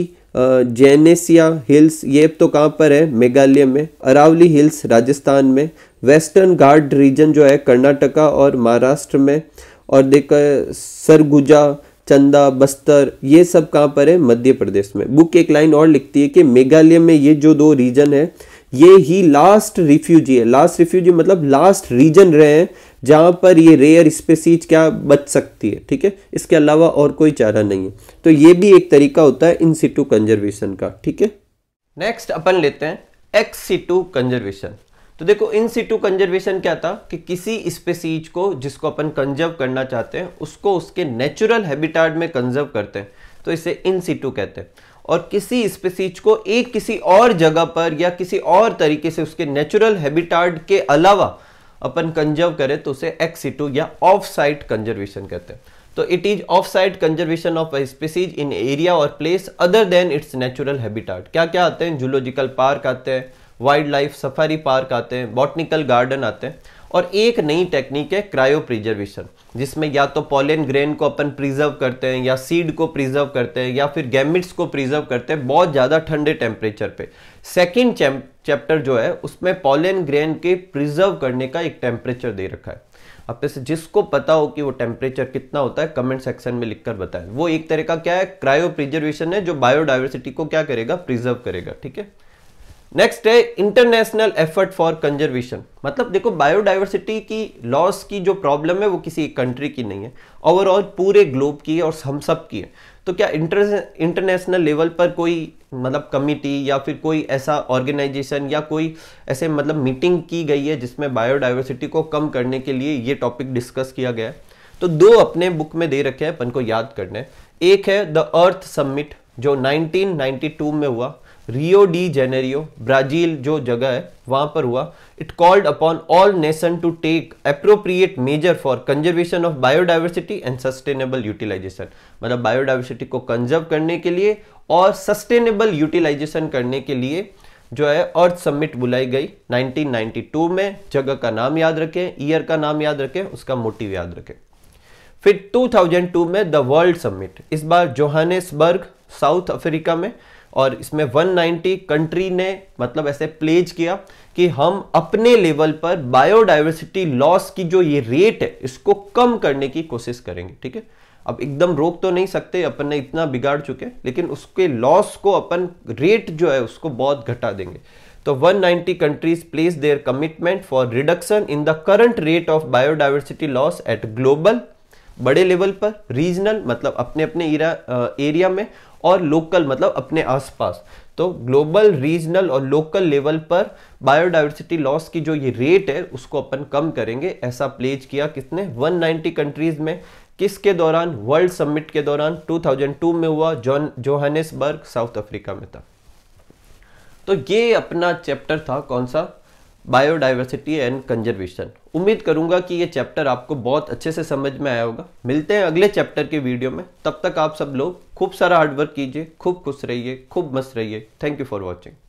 जेनेसिया हिल्स ये तो कहाँ पर है मेघालय में अरावली हिल्स राजस्थान में वेस्टर्न घाट रीजन जो है कर्नाटका और महाराष्ट्र में और देख सरगुजा चंदा बस्तर ये सब कहाँ पर है मध्य प्रदेश में बुक एक लाइन और लिखती है कि मेघालय में ये जो दो रीजन है ये ही लास्ट रिफ्यूजी है लास्ट रिफ्यूजी मतलब लास्ट रीजन रहे हैं जहाँ पर ये रेयर स्पेसीज क्या बच सकती है ठीक है इसके अलावा और कोई चारा नहीं है तो ये भी एक तरीका होता है इन सीटू कंजर्वेशन का ठीक है नेक्स्ट अपन लेते हैं एक्स सीटू कंजर्वेशन तो देखो इन सीटू कंजर्वेशन क्या था कि किसी स्पेसीज को जिसको अपन कंजर्व करना चाहते हैं उसको उसके नेचुरल हैबिटाट में कंजर्व करते हैं तो इसे इन सीटू कहते हैं और किसी स्पेसीज को एक किसी और जगह पर या किसी और तरीके से उसके नेचुरल हैबिटाट के अलावा अपन कंजर्व करें तो उसे एक्स सीटू या ऑफ साइट कंजर्वेशन कहते हैं तो it is off site conservation of species in area और place other than its natural habitat क्या क्या आते हैं जूलॉजिकल पार्क आते हैं वाइल्ड लाइफ सफारी पार्क आते हैं बॉटनिकल गार्डन आते हैं और एक नई टेक्निक है क्रायो प्रिजर्वेशन जिसमें या तो पॉलिन ग्रेन को अपन प्रिजर्व करते हैं या सीड को प्रिजर्व करते हैं या फिर गैमिट्स को प्रिजर्व करते हैं बहुत ज़्यादा ठंडे टेम्परेचर पे सेकंड चैप्टर जो है उसमें पॉलिन ग्रेन के प्रिजर्व करने का एक टेम्परेचर दे रखा है आप से जिसको पता हो कि वो टेम्परेचर कितना होता है कमेंट सेक्शन में लिखकर बताएं वो एक तरह का क्या है क्रायो प्रिजर्वेशन है जो बायोडाइवर्सिटी को क्या करेगा प्रिजर्व करेगा ठीक है नेक्स्ट है इंटरनेशनल एफर्ट फॉर कंजर्वेशन मतलब देखो बायोडाइवर्सिटी की लॉस की जो प्रॉब्लम है वो किसी एक कंट्री की नहीं है ओवरऑल पूरे ग्लोब की है और हम सब की है तो क्या इंटर इंटरनेशनल लेवल पर कोई मतलब कमिटी या फिर कोई ऐसा ऑर्गेनाइजेशन या कोई ऐसे मतलब मीटिंग की गई है जिसमें बायोडाइवर्सिटी को कम करने के लिए ये टॉपिक डिस्कस किया गया है तो दो अपने बुक में दे रखे हैं अपन को याद करने एक है द अर्थ समिट जो 1992 में हुआ रियो डी जेनेरियो ब्राजील जो जगह है वहां पर हुआ it called upon all nation to take appropriate measure for conservation of biodiversity and sustainable utilisation मतलब बायोडाइवर्सिटी को कंजर्व करने के लिए और सस्टेनेबल यूटिलाइजेशन करने के लिए जो है अर्थ समिट बुलाई गई 1992 में जगह का नाम याद रखें ईयर का नाम याद रखें उसका मोटिव याद रखें फिर 2002 में द वर्ल्ड समिट इस बार जोहानेसबर्ग साउथ अफ्रीका में और इसमें 190 कंट्री ने मतलब ऐसे प्लेज किया कि हम अपने लेवल पर बायोडाइवर्सिटी लॉस की जो ये रेट है इसको कम करने की कोशिश करेंगे ठीक है अब एकदम रोक तो नहीं सकते अपन ने इतना बिगाड़ चुके लेकिन उसके लॉस को अपन रेट जो है उसको बहुत घटा देंगे तो 190 countries place their commitment for reduction in the current rate of biodiversity loss at global बड़े लेवल पर रीजनल मतलब अपने अपने एरिया में और लोकल मतलब अपने आसपास तो ग्लोबल रीजनल और लोकल लेवल पर बायोडाइवर्सिटी लॉस की जो ये रेट है उसको अपन कम करेंगे ऐसा प्लेज किया किसने 190 कंट्रीज में किसके दौरान वर्ल्ड समिट के दौरान 2002 में हुआ जॉन जोहानिसबर्ग साउथ अफ्रीका में था तो ये अपना चैप्टर था कौन सा बायोडाइवर्सिटी एंड कंजर्वेशन उम्मीद करूंगा कि ये चैप्टर आपको बहुत अच्छे से समझ में आया होगा मिलते हैं अगले चैप्टर के वीडियो में तब तक आप सब लोग खूब सारा हार्डवर्क कीजिए खूब खुश रहिए खूब मस्त रहिए थैंक यू फॉर वॉचिंग